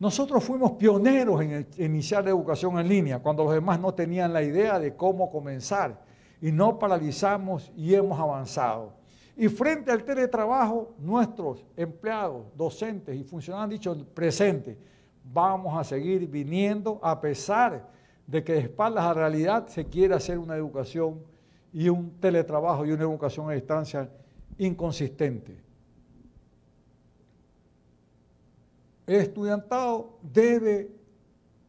Nosotros fuimos pioneros en iniciar la educación en línea, cuando los demás no tenían la idea de cómo comenzar y no paralizamos y hemos avanzado. Y frente al teletrabajo, nuestros empleados, docentes y funcionarios han dicho presente, vamos a seguir viniendo a pesar de que de espaldas a realidad se quiere hacer una educación y un teletrabajo y una educación a distancia inconsistente. El estudiantado debe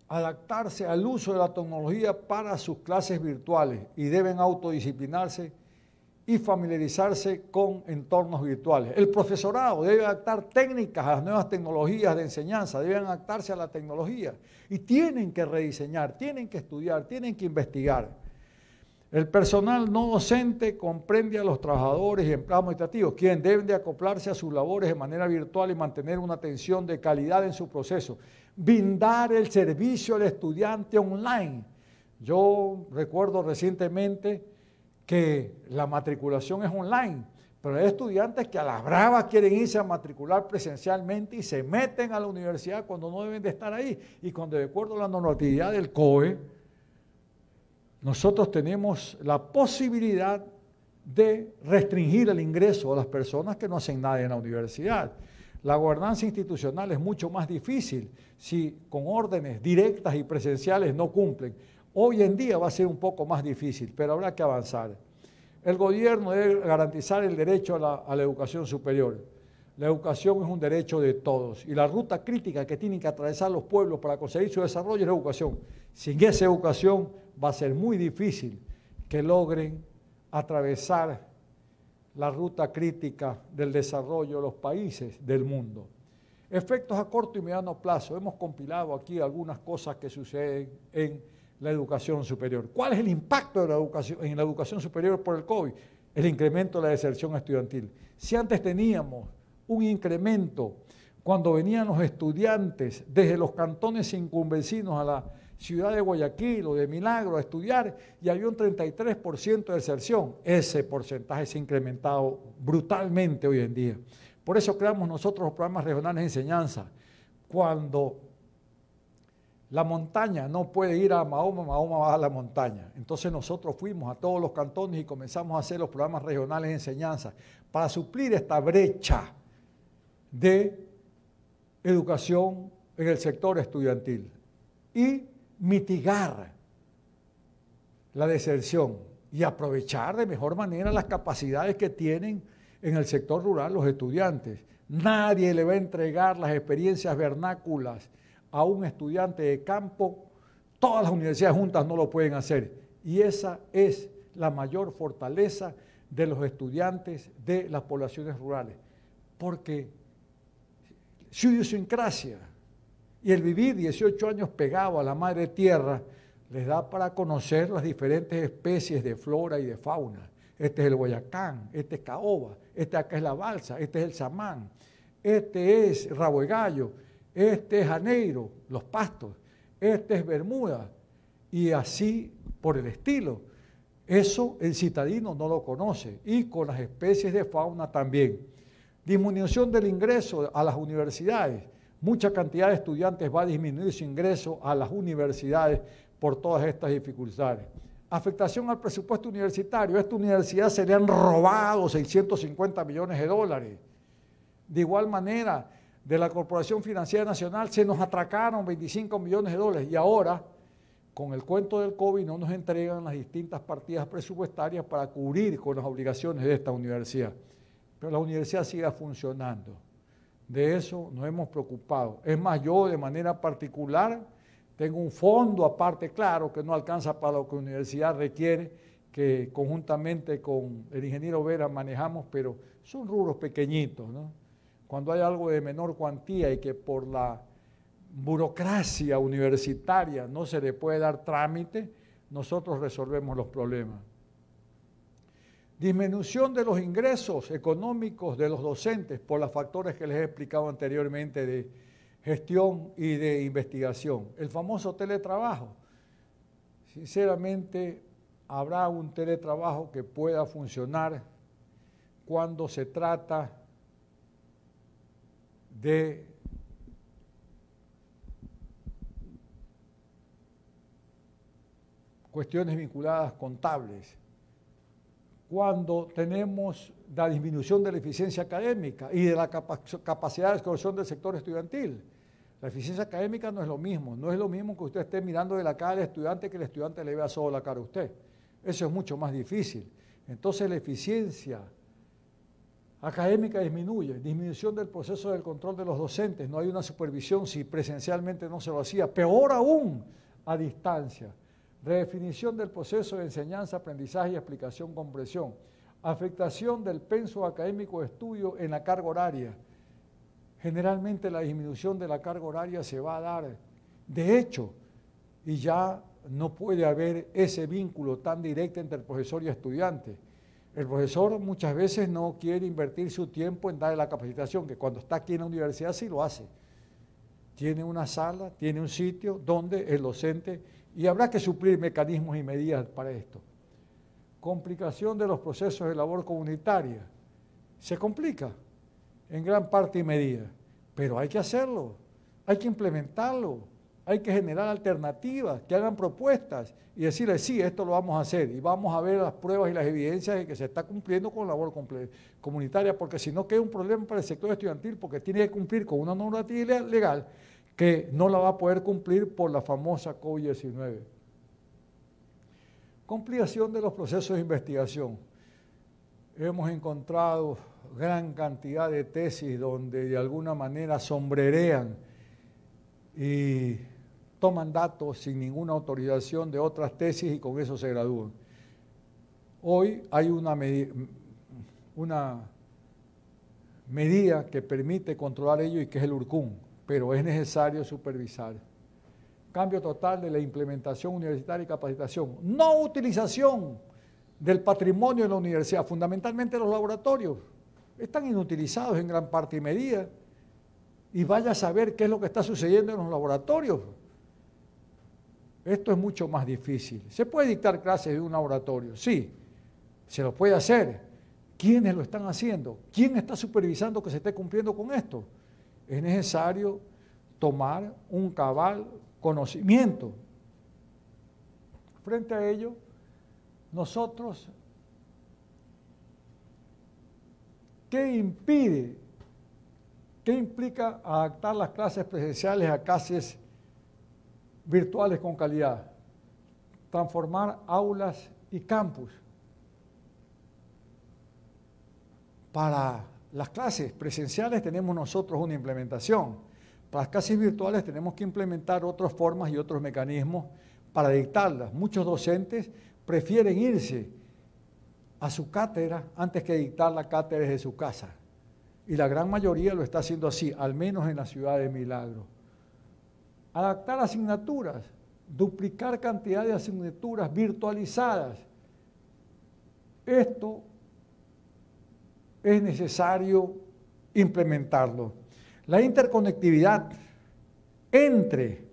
adaptarse al uso de la tecnología para sus clases virtuales y deben autodisciplinarse y familiarizarse con entornos virtuales. El profesorado debe adaptar técnicas a las nuevas tecnologías de enseñanza, deben adaptarse a la tecnología y tienen que rediseñar, tienen que estudiar, tienen que investigar. El personal no docente comprende a los trabajadores y empleados administrativos, quienes deben de acoplarse a sus labores de manera virtual y mantener una atención de calidad en su proceso. Brindar el servicio al estudiante online. Yo recuerdo recientemente que la matriculación es online, pero hay estudiantes que a las bravas quieren irse a matricular presencialmente y se meten a la universidad cuando no deben de estar ahí. Y cuando de acuerdo a la normatividad del COE, nosotros tenemos la posibilidad de restringir el ingreso a las personas que no hacen nada en la universidad. La gobernanza institucional es mucho más difícil si con órdenes directas y presenciales no cumplen. Hoy en día va a ser un poco más difícil, pero habrá que avanzar. El gobierno debe garantizar el derecho a la, educación superior la educación es un derecho de todos y la ruta crítica que tienen que atravesar los pueblos para conseguir su desarrollo es la educación. Sin esa educación va a ser muy difícil que logren atravesar la ruta crítica del desarrollo de los países del mundo. Efectos a corto y mediano plazo. Hemos compilado aquí algunas cosas que suceden en la educación superior. ¿Cuál es el impacto de en la educación superior por el COVID? El incremento de la deserción estudiantil. Si antes teníamos un incremento cuando venían los estudiantes desde los cantones incumbencinos a la ciudad de Guayaquil o de Milagro a estudiar y había un 33% de deserción. Ese porcentaje se ha incrementado brutalmente hoy en día. Por eso creamos nosotros los programas regionales de enseñanza. Cuando la montaña no puede ir a Mahoma, Mahoma va a la montaña. Entonces nosotros fuimos a todos los cantones y comenzamos a hacer los programas regionales de enseñanza para suplir esta brecha de educación en el sector estudiantil y mitigar la deserción y aprovechar de mejor manera las capacidades que tienen en el sector rural los estudiantes. Nadie le va a entregar las experiencias vernáculas a un estudiante de campo. Todas las universidades juntas no lo pueden hacer. Y esa es la mayor fortaleza de los estudiantes de las poblaciones rurales, porque su idiosincrasia y el vivir 18 años pegado a la madre tierra les da para conocer las diferentes especies de flora y de fauna. Este es el Guayacán, este es Caoba, este acá es la Balsa, este es el Samán, este es Rabo este es Janeiro, los pastos, este es Bermuda, y así por el estilo. Eso el citadino no lo conoce, y con las especies de fauna también. Disminución del ingreso a las universidades. Mucha cantidad de estudiantes va a disminuir su ingreso a las universidades por todas estas dificultades. Afectación al presupuesto universitario. A esta universidad se le han robado 650 millones de dólares. De igual manera, de la Corporación Financiera Nacional se nos atracaron 25 millones de dólares y ahora, con el cuento del COVID, no nos entregan las distintas partidas presupuestarias para cubrir con las obligaciones de esta universidad. Pero la universidad siga funcionando. De eso nos hemos preocupado. Es más, yo de manera particular tengo un fondo aparte, claro, que no alcanza para lo que la universidad requiere, que conjuntamente con el ingeniero Vera manejamos, pero son rubros pequeñitos, ¿no? Cuando hay algo de menor cuantía y que por la burocracia universitaria no se le puede dar trámite, nosotros resolvemos los problemas. Disminución de los ingresos económicos de los docentes por los factores que les he explicado anteriormente de gestión y de investigación. El famoso teletrabajo. Sinceramente, habrá un teletrabajo que pueda funcionar cuando se trata de cuestiones vinculadas contables cuando tenemos la disminución de la eficiencia académica y de la capacidad de absorción del sector estudiantil. La eficiencia académica no es lo mismo, no es lo mismo que usted esté mirando de la cara del estudiante que el estudiante le vea solo la cara a usted. Eso es mucho más difícil. Entonces la eficiencia académica disminuye, disminución del proceso del control de los docentes, no hay una supervisión si presencialmente no se lo hacía, peor aún a distancia redefinición del proceso de enseñanza, aprendizaje y explicación, comprensión, afectación del penso académico de estudio en la carga horaria. Generalmente la disminución de la carga horaria se va a dar, de hecho, y ya no puede haber ese vínculo tan directo entre el profesor y el estudiante. El profesor muchas veces no quiere invertir su tiempo en darle la capacitación, que cuando está aquí en la universidad sí lo hace. Tiene una sala, tiene un sitio donde el docente y habrá que suplir mecanismos y medidas para esto. Complicación de los procesos de labor comunitaria. Se complica en gran parte y medida, pero hay que hacerlo, hay que implementarlo, hay que generar alternativas, que hagan propuestas y decirles, sí, esto lo vamos a hacer y vamos a ver las pruebas y las evidencias de que se está cumpliendo con la labor comunitaria, porque si no queda un problema para el sector estudiantil, porque tiene que cumplir con una normativa legal que no la va a poder cumplir por la famosa COVID-19. Complicación de los procesos de investigación. Hemos encontrado gran cantidad de tesis donde de alguna manera sombrerean y toman datos sin ninguna autorización de otras tesis y con eso se gradúan. Hoy hay una, una medida que permite controlar ello y que es el URCUM, pero es necesario supervisar. Cambio total de la implementación universitaria y capacitación. No utilización del patrimonio de la universidad, fundamentalmente los laboratorios. Están inutilizados en gran parte y medida. Y vaya a saber qué es lo que está sucediendo en los laboratorios. Esto es mucho más difícil. ¿Se puede dictar clases de un laboratorio? Sí, se lo puede hacer. ¿Quiénes lo están haciendo? ¿Quién está supervisando que se esté cumpliendo con esto? es necesario tomar un cabal conocimiento. Frente a ello, nosotros, ¿qué impide? ¿Qué implica adaptar las clases presenciales a clases virtuales con calidad? Transformar aulas y campus para las clases presenciales tenemos nosotros una implementación. Para las clases virtuales tenemos que implementar otras formas y otros mecanismos para dictarlas. Muchos docentes prefieren irse a su cátedra antes que dictar la cátedra desde su casa. Y la gran mayoría lo está haciendo así, al menos en la ciudad de Milagro. Adaptar asignaturas, duplicar cantidad de asignaturas virtualizadas. Esto es necesario implementarlo. La interconectividad entre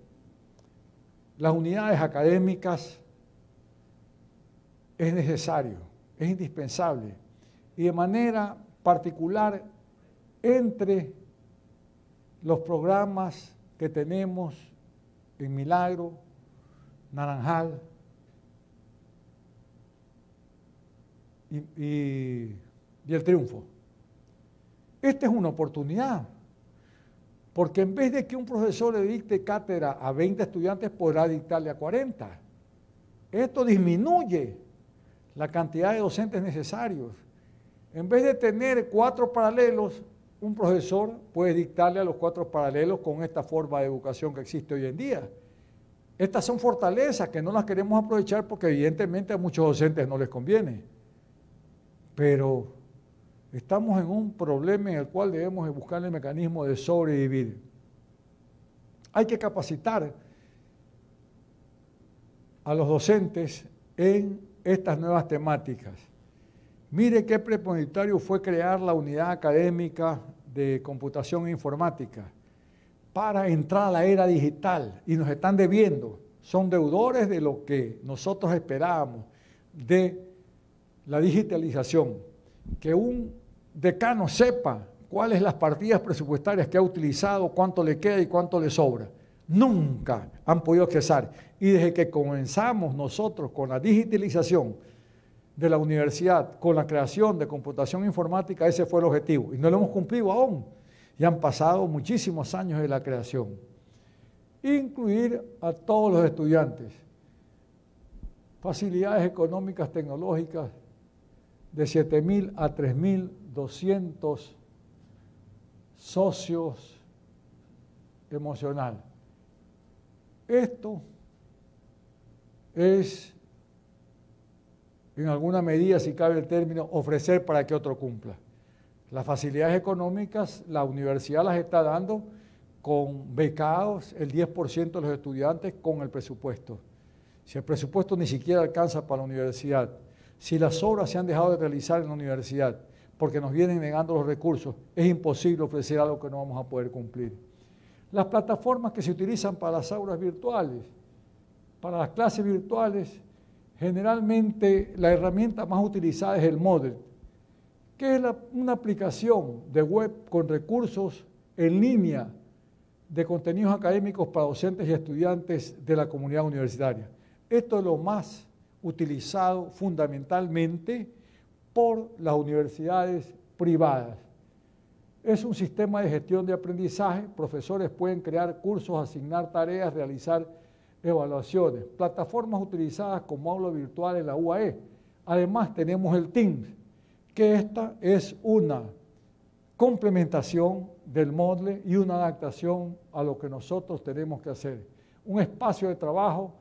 las unidades académicas es necesario, es indispensable y de manera particular entre los programas que tenemos en Milagro, Naranjal y, y y el triunfo. Esta es una oportunidad, porque en vez de que un profesor le dicte cátedra a 20 estudiantes, podrá dictarle a 40. Esto disminuye la cantidad de docentes necesarios. En vez de tener cuatro paralelos, un profesor puede dictarle a los cuatro paralelos con esta forma de educación que existe hoy en día. Estas son fortalezas que no las queremos aprovechar porque evidentemente a muchos docentes no les conviene. Pero Estamos en un problema en el cual debemos buscar el mecanismo de sobrevivir. Hay que capacitar a los docentes en estas nuevas temáticas. Mire qué preponitario fue crear la unidad académica de computación e informática para entrar a la era digital y nos están debiendo. Son deudores de lo que nosotros esperábamos de la digitalización, que un decano sepa cuáles las partidas presupuestarias que ha utilizado, cuánto le queda y cuánto le sobra. Nunca han podido cesar Y desde que comenzamos nosotros con la digitalización de la universidad, con la creación de computación informática, ese fue el objetivo. Y no lo hemos cumplido aún. Y han pasado muchísimos años de la creación. Incluir a todos los estudiantes. Facilidades económicas, tecnológicas, de 7.000 a 3.000 200 socios emocional. Esto es, en alguna medida, si cabe el término, ofrecer para que otro cumpla. Las facilidades económicas la universidad las está dando con becados, el 10% de los estudiantes con el presupuesto. Si el presupuesto ni siquiera alcanza para la universidad, si las obras se han dejado de realizar en la universidad, porque nos vienen negando los recursos, es imposible ofrecer algo que no vamos a poder cumplir. Las plataformas que se utilizan para las aulas virtuales, para las clases virtuales, generalmente la herramienta más utilizada es el Moodle, que es una aplicación de web con recursos en línea de contenidos académicos para docentes y estudiantes de la comunidad universitaria. Esto es lo más utilizado fundamentalmente por las universidades privadas. Es un sistema de gestión de aprendizaje. Profesores pueden crear cursos, asignar tareas, realizar evaluaciones. Plataformas utilizadas como aula virtual en la UAE. Además tenemos el Teams, que esta es una complementación del modle y una adaptación a lo que nosotros tenemos que hacer. Un espacio de trabajo,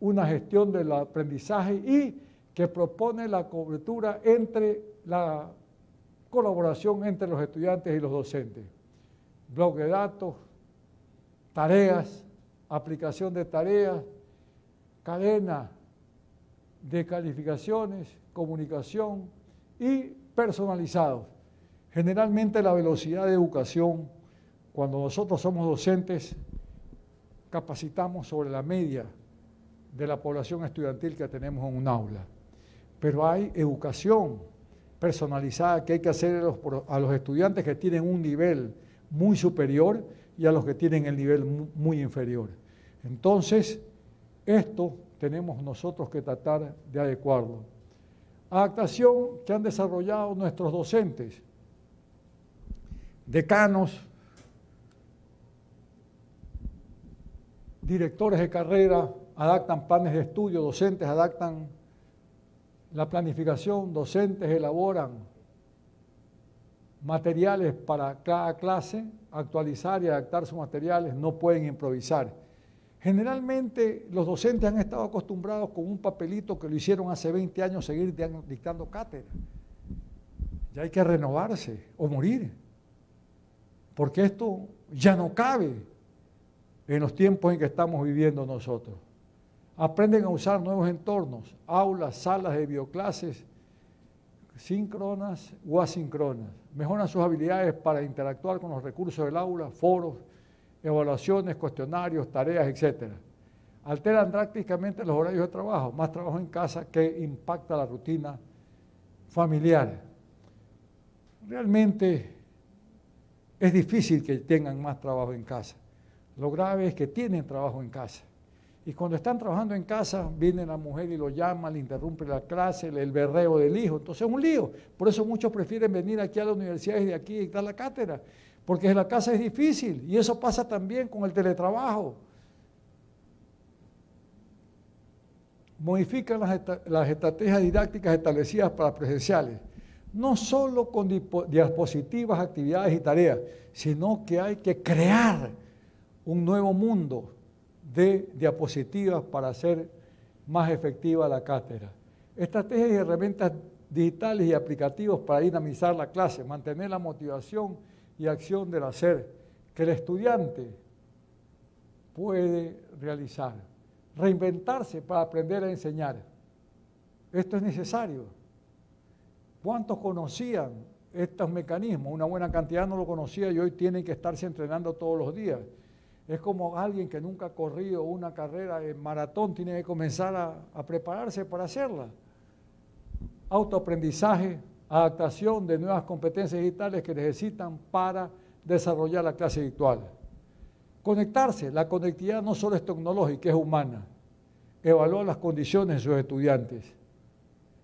una gestión del aprendizaje y que propone la cobertura entre la colaboración entre los estudiantes y los docentes. Blog de datos, tareas, aplicación de tareas, cadena de calificaciones, comunicación y personalizados. Generalmente la velocidad de educación, cuando nosotros somos docentes, capacitamos sobre la media de la población estudiantil que tenemos en un aula pero hay educación personalizada que hay que hacer a los, estudiantes que tienen un nivel muy superior y a los que tienen el nivel muy, muy inferior. Entonces, esto tenemos nosotros que tratar de adecuarlo. Adaptación que han desarrollado nuestros docentes, decanos, directores de carrera, adaptan planes de estudio, docentes adaptan la planificación, docentes elaboran materiales para cada clase, actualizar y adaptar sus materiales, no pueden improvisar. Generalmente los docentes han estado acostumbrados con un papelito que lo hicieron hace 20 años seguir dictando cátedra. Ya hay que renovarse o morir, porque esto ya no cabe en los tiempos en que estamos viviendo nosotros. Aprenden a usar nuevos entornos, aulas, salas de bioclases, síncronas o asíncronas. Mejoran sus habilidades para interactuar con los recursos del aula, foros, evaluaciones, cuestionarios, tareas, etc. Alteran drásticamente los horarios de trabajo, más trabajo en casa que impacta la rutina familiar. Realmente es difícil que tengan más trabajo en casa. Lo grave es que tienen trabajo en casa. Y cuando están trabajando en casa, viene la mujer y lo llama, le interrumpe la clase, el berreo del hijo. Entonces es un lío. Por eso muchos prefieren venir aquí a las universidades de aquí y dar la cátedra. Porque en la casa es difícil. Y eso pasa también con el teletrabajo. modifican las, las, estrategias didácticas establecidas para presenciales, no solo con diapositivas, actividades y tareas, sino que hay que crear un nuevo mundo de diapositivas para hacer más efectiva la cátedra. Estrategias y herramientas digitales y aplicativos para dinamizar la clase, mantener la motivación y acción del hacer que el estudiante puede realizar. Reinventarse para aprender a enseñar. Esto es necesario. ¿Cuántos conocían estos mecanismos? Una buena cantidad no lo conocía y hoy tienen que estarse entrenando todos los días. Es como alguien que nunca ha corrido una carrera en maratón, tiene que comenzar a, prepararse para hacerla. Autoaprendizaje, adaptación de nuevas competencias digitales que necesitan para desarrollar la clase virtual. Conectarse, la conectividad no solo es tecnológica, es humana. Evaluar las condiciones de sus estudiantes.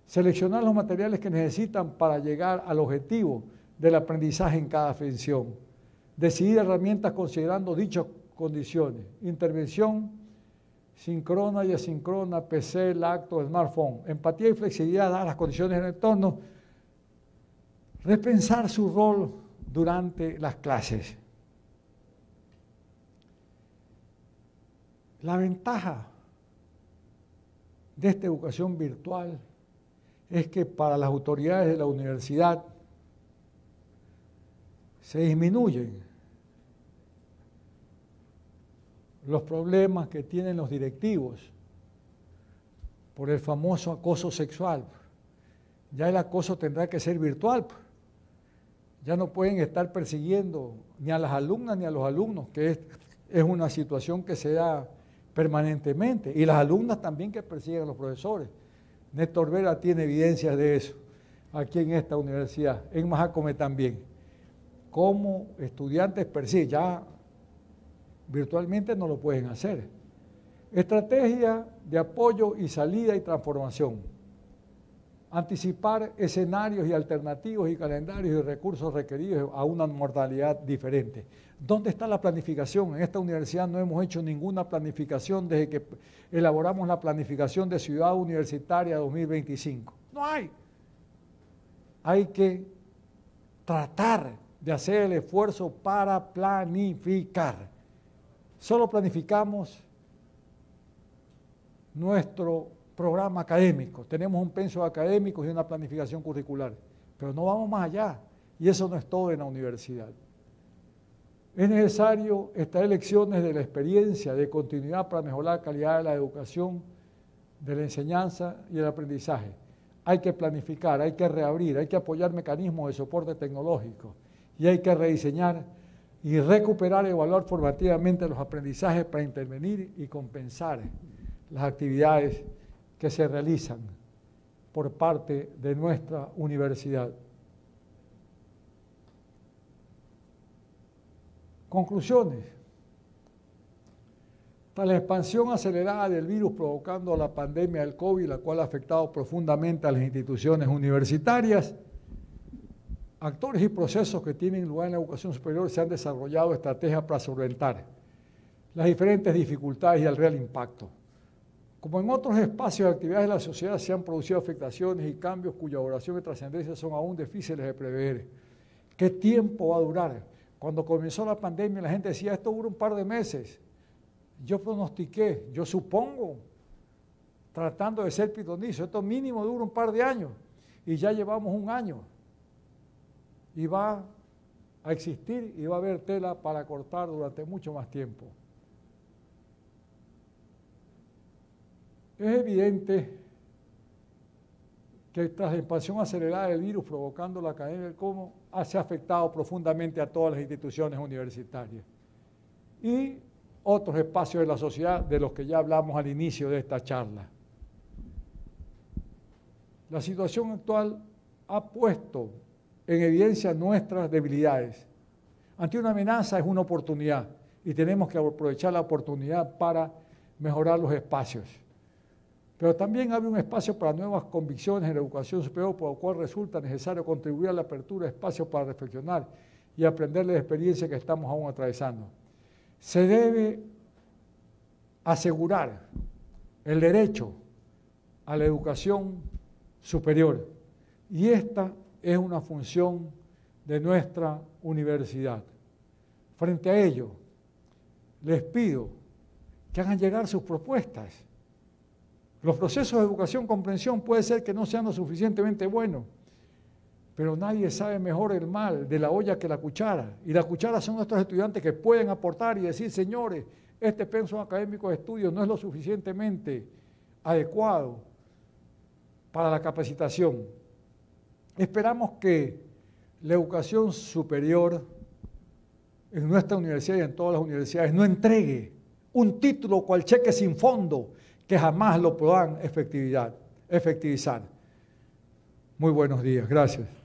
Seleccionar los materiales que necesitan para llegar al objetivo del aprendizaje en cada función. Decidir herramientas considerando dichos condiciones. Intervención sincrona y asincrona, PC, acto, smartphone. Empatía y flexibilidad a las condiciones del entorno. Repensar su rol durante las clases. La ventaja de esta educación virtual es que para las autoridades de la universidad se disminuyen los problemas que tienen los directivos por el famoso acoso sexual. Ya el acoso tendrá que ser virtual. Pues. Ya no pueden estar persiguiendo ni a las alumnas ni a los alumnos, que es, una situación que se da permanentemente. Y las alumnas también que persiguen a los profesores. Néstor Vera tiene evidencias de eso aquí en esta universidad, en Majacome también. Como estudiantes persiguen, ya Virtualmente no lo pueden hacer. Estrategia de apoyo y salida y transformación. Anticipar escenarios y alternativos y calendarios y recursos requeridos a una mortalidad diferente. ¿Dónde está la planificación? En esta universidad no hemos hecho ninguna planificación desde que elaboramos la planificación de Ciudad Universitaria 2025. No hay. Hay que tratar de hacer el esfuerzo para planificar. Solo planificamos nuestro programa académico. Tenemos un penso académico y una planificación curricular, pero no vamos más allá. Y eso no es todo en la universidad. Es necesario extraer lecciones de la experiencia, de continuidad para mejorar la calidad de la educación, de la enseñanza y el aprendizaje. Hay que planificar, hay que reabrir, hay que apoyar mecanismos de soporte tecnológico y hay que rediseñar y recuperar y evaluar formativamente los aprendizajes para intervenir y compensar las actividades que se realizan por parte de nuestra universidad. Conclusiones. Tras la expansión acelerada del virus provocando la pandemia del COVID, la cual ha afectado profundamente a las instituciones universitarias, actores y procesos que tienen lugar en la educación superior se han desarrollado estrategias para solventar las diferentes dificultades y el real impacto. Como en otros espacios de actividades de la sociedad se han producido afectaciones y cambios cuya duración y trascendencia son aún difíciles de prever. ¿Qué tiempo va a durar? Cuando comenzó la pandemia la gente decía, esto dura un par de meses. Yo pronostiqué, yo supongo, tratando de ser pitonizo, esto mínimo dura un par de años y ya llevamos un año y va a existir y va a haber tela para cortar durante mucho más tiempo. Es evidente que tras la expansión acelerada del virus provocando la cadena del cómo, se ha afectado profundamente a todas las instituciones universitarias y otros espacios de la sociedad de los que ya hablamos al inicio de esta charla. La situación actual ha puesto en evidencia nuestras debilidades. Ante una amenaza es una oportunidad y tenemos que aprovechar la oportunidad para mejorar los espacios. Pero también abre un espacio para nuevas convicciones en la educación superior, por lo cual resulta necesario contribuir a la apertura de espacios para reflexionar y aprender la experiencia que estamos aún atravesando. Se debe asegurar el derecho a la educación superior y esta es una función de nuestra universidad. Frente a ello, les pido que hagan llegar sus propuestas. Los procesos de educación comprensión puede ser que no sean lo suficientemente buenos, pero nadie sabe mejor el mal de la olla que la cuchara. Y la cuchara son nuestros estudiantes que pueden aportar y decir, señores, este pensum académico de estudios no es lo suficientemente adecuado para la capacitación Esperamos que la educación superior en nuestra universidad y en todas las universidades no entregue un título cual cheque sin fondo que jamás lo puedan efectivizar. Muy buenos días, gracias.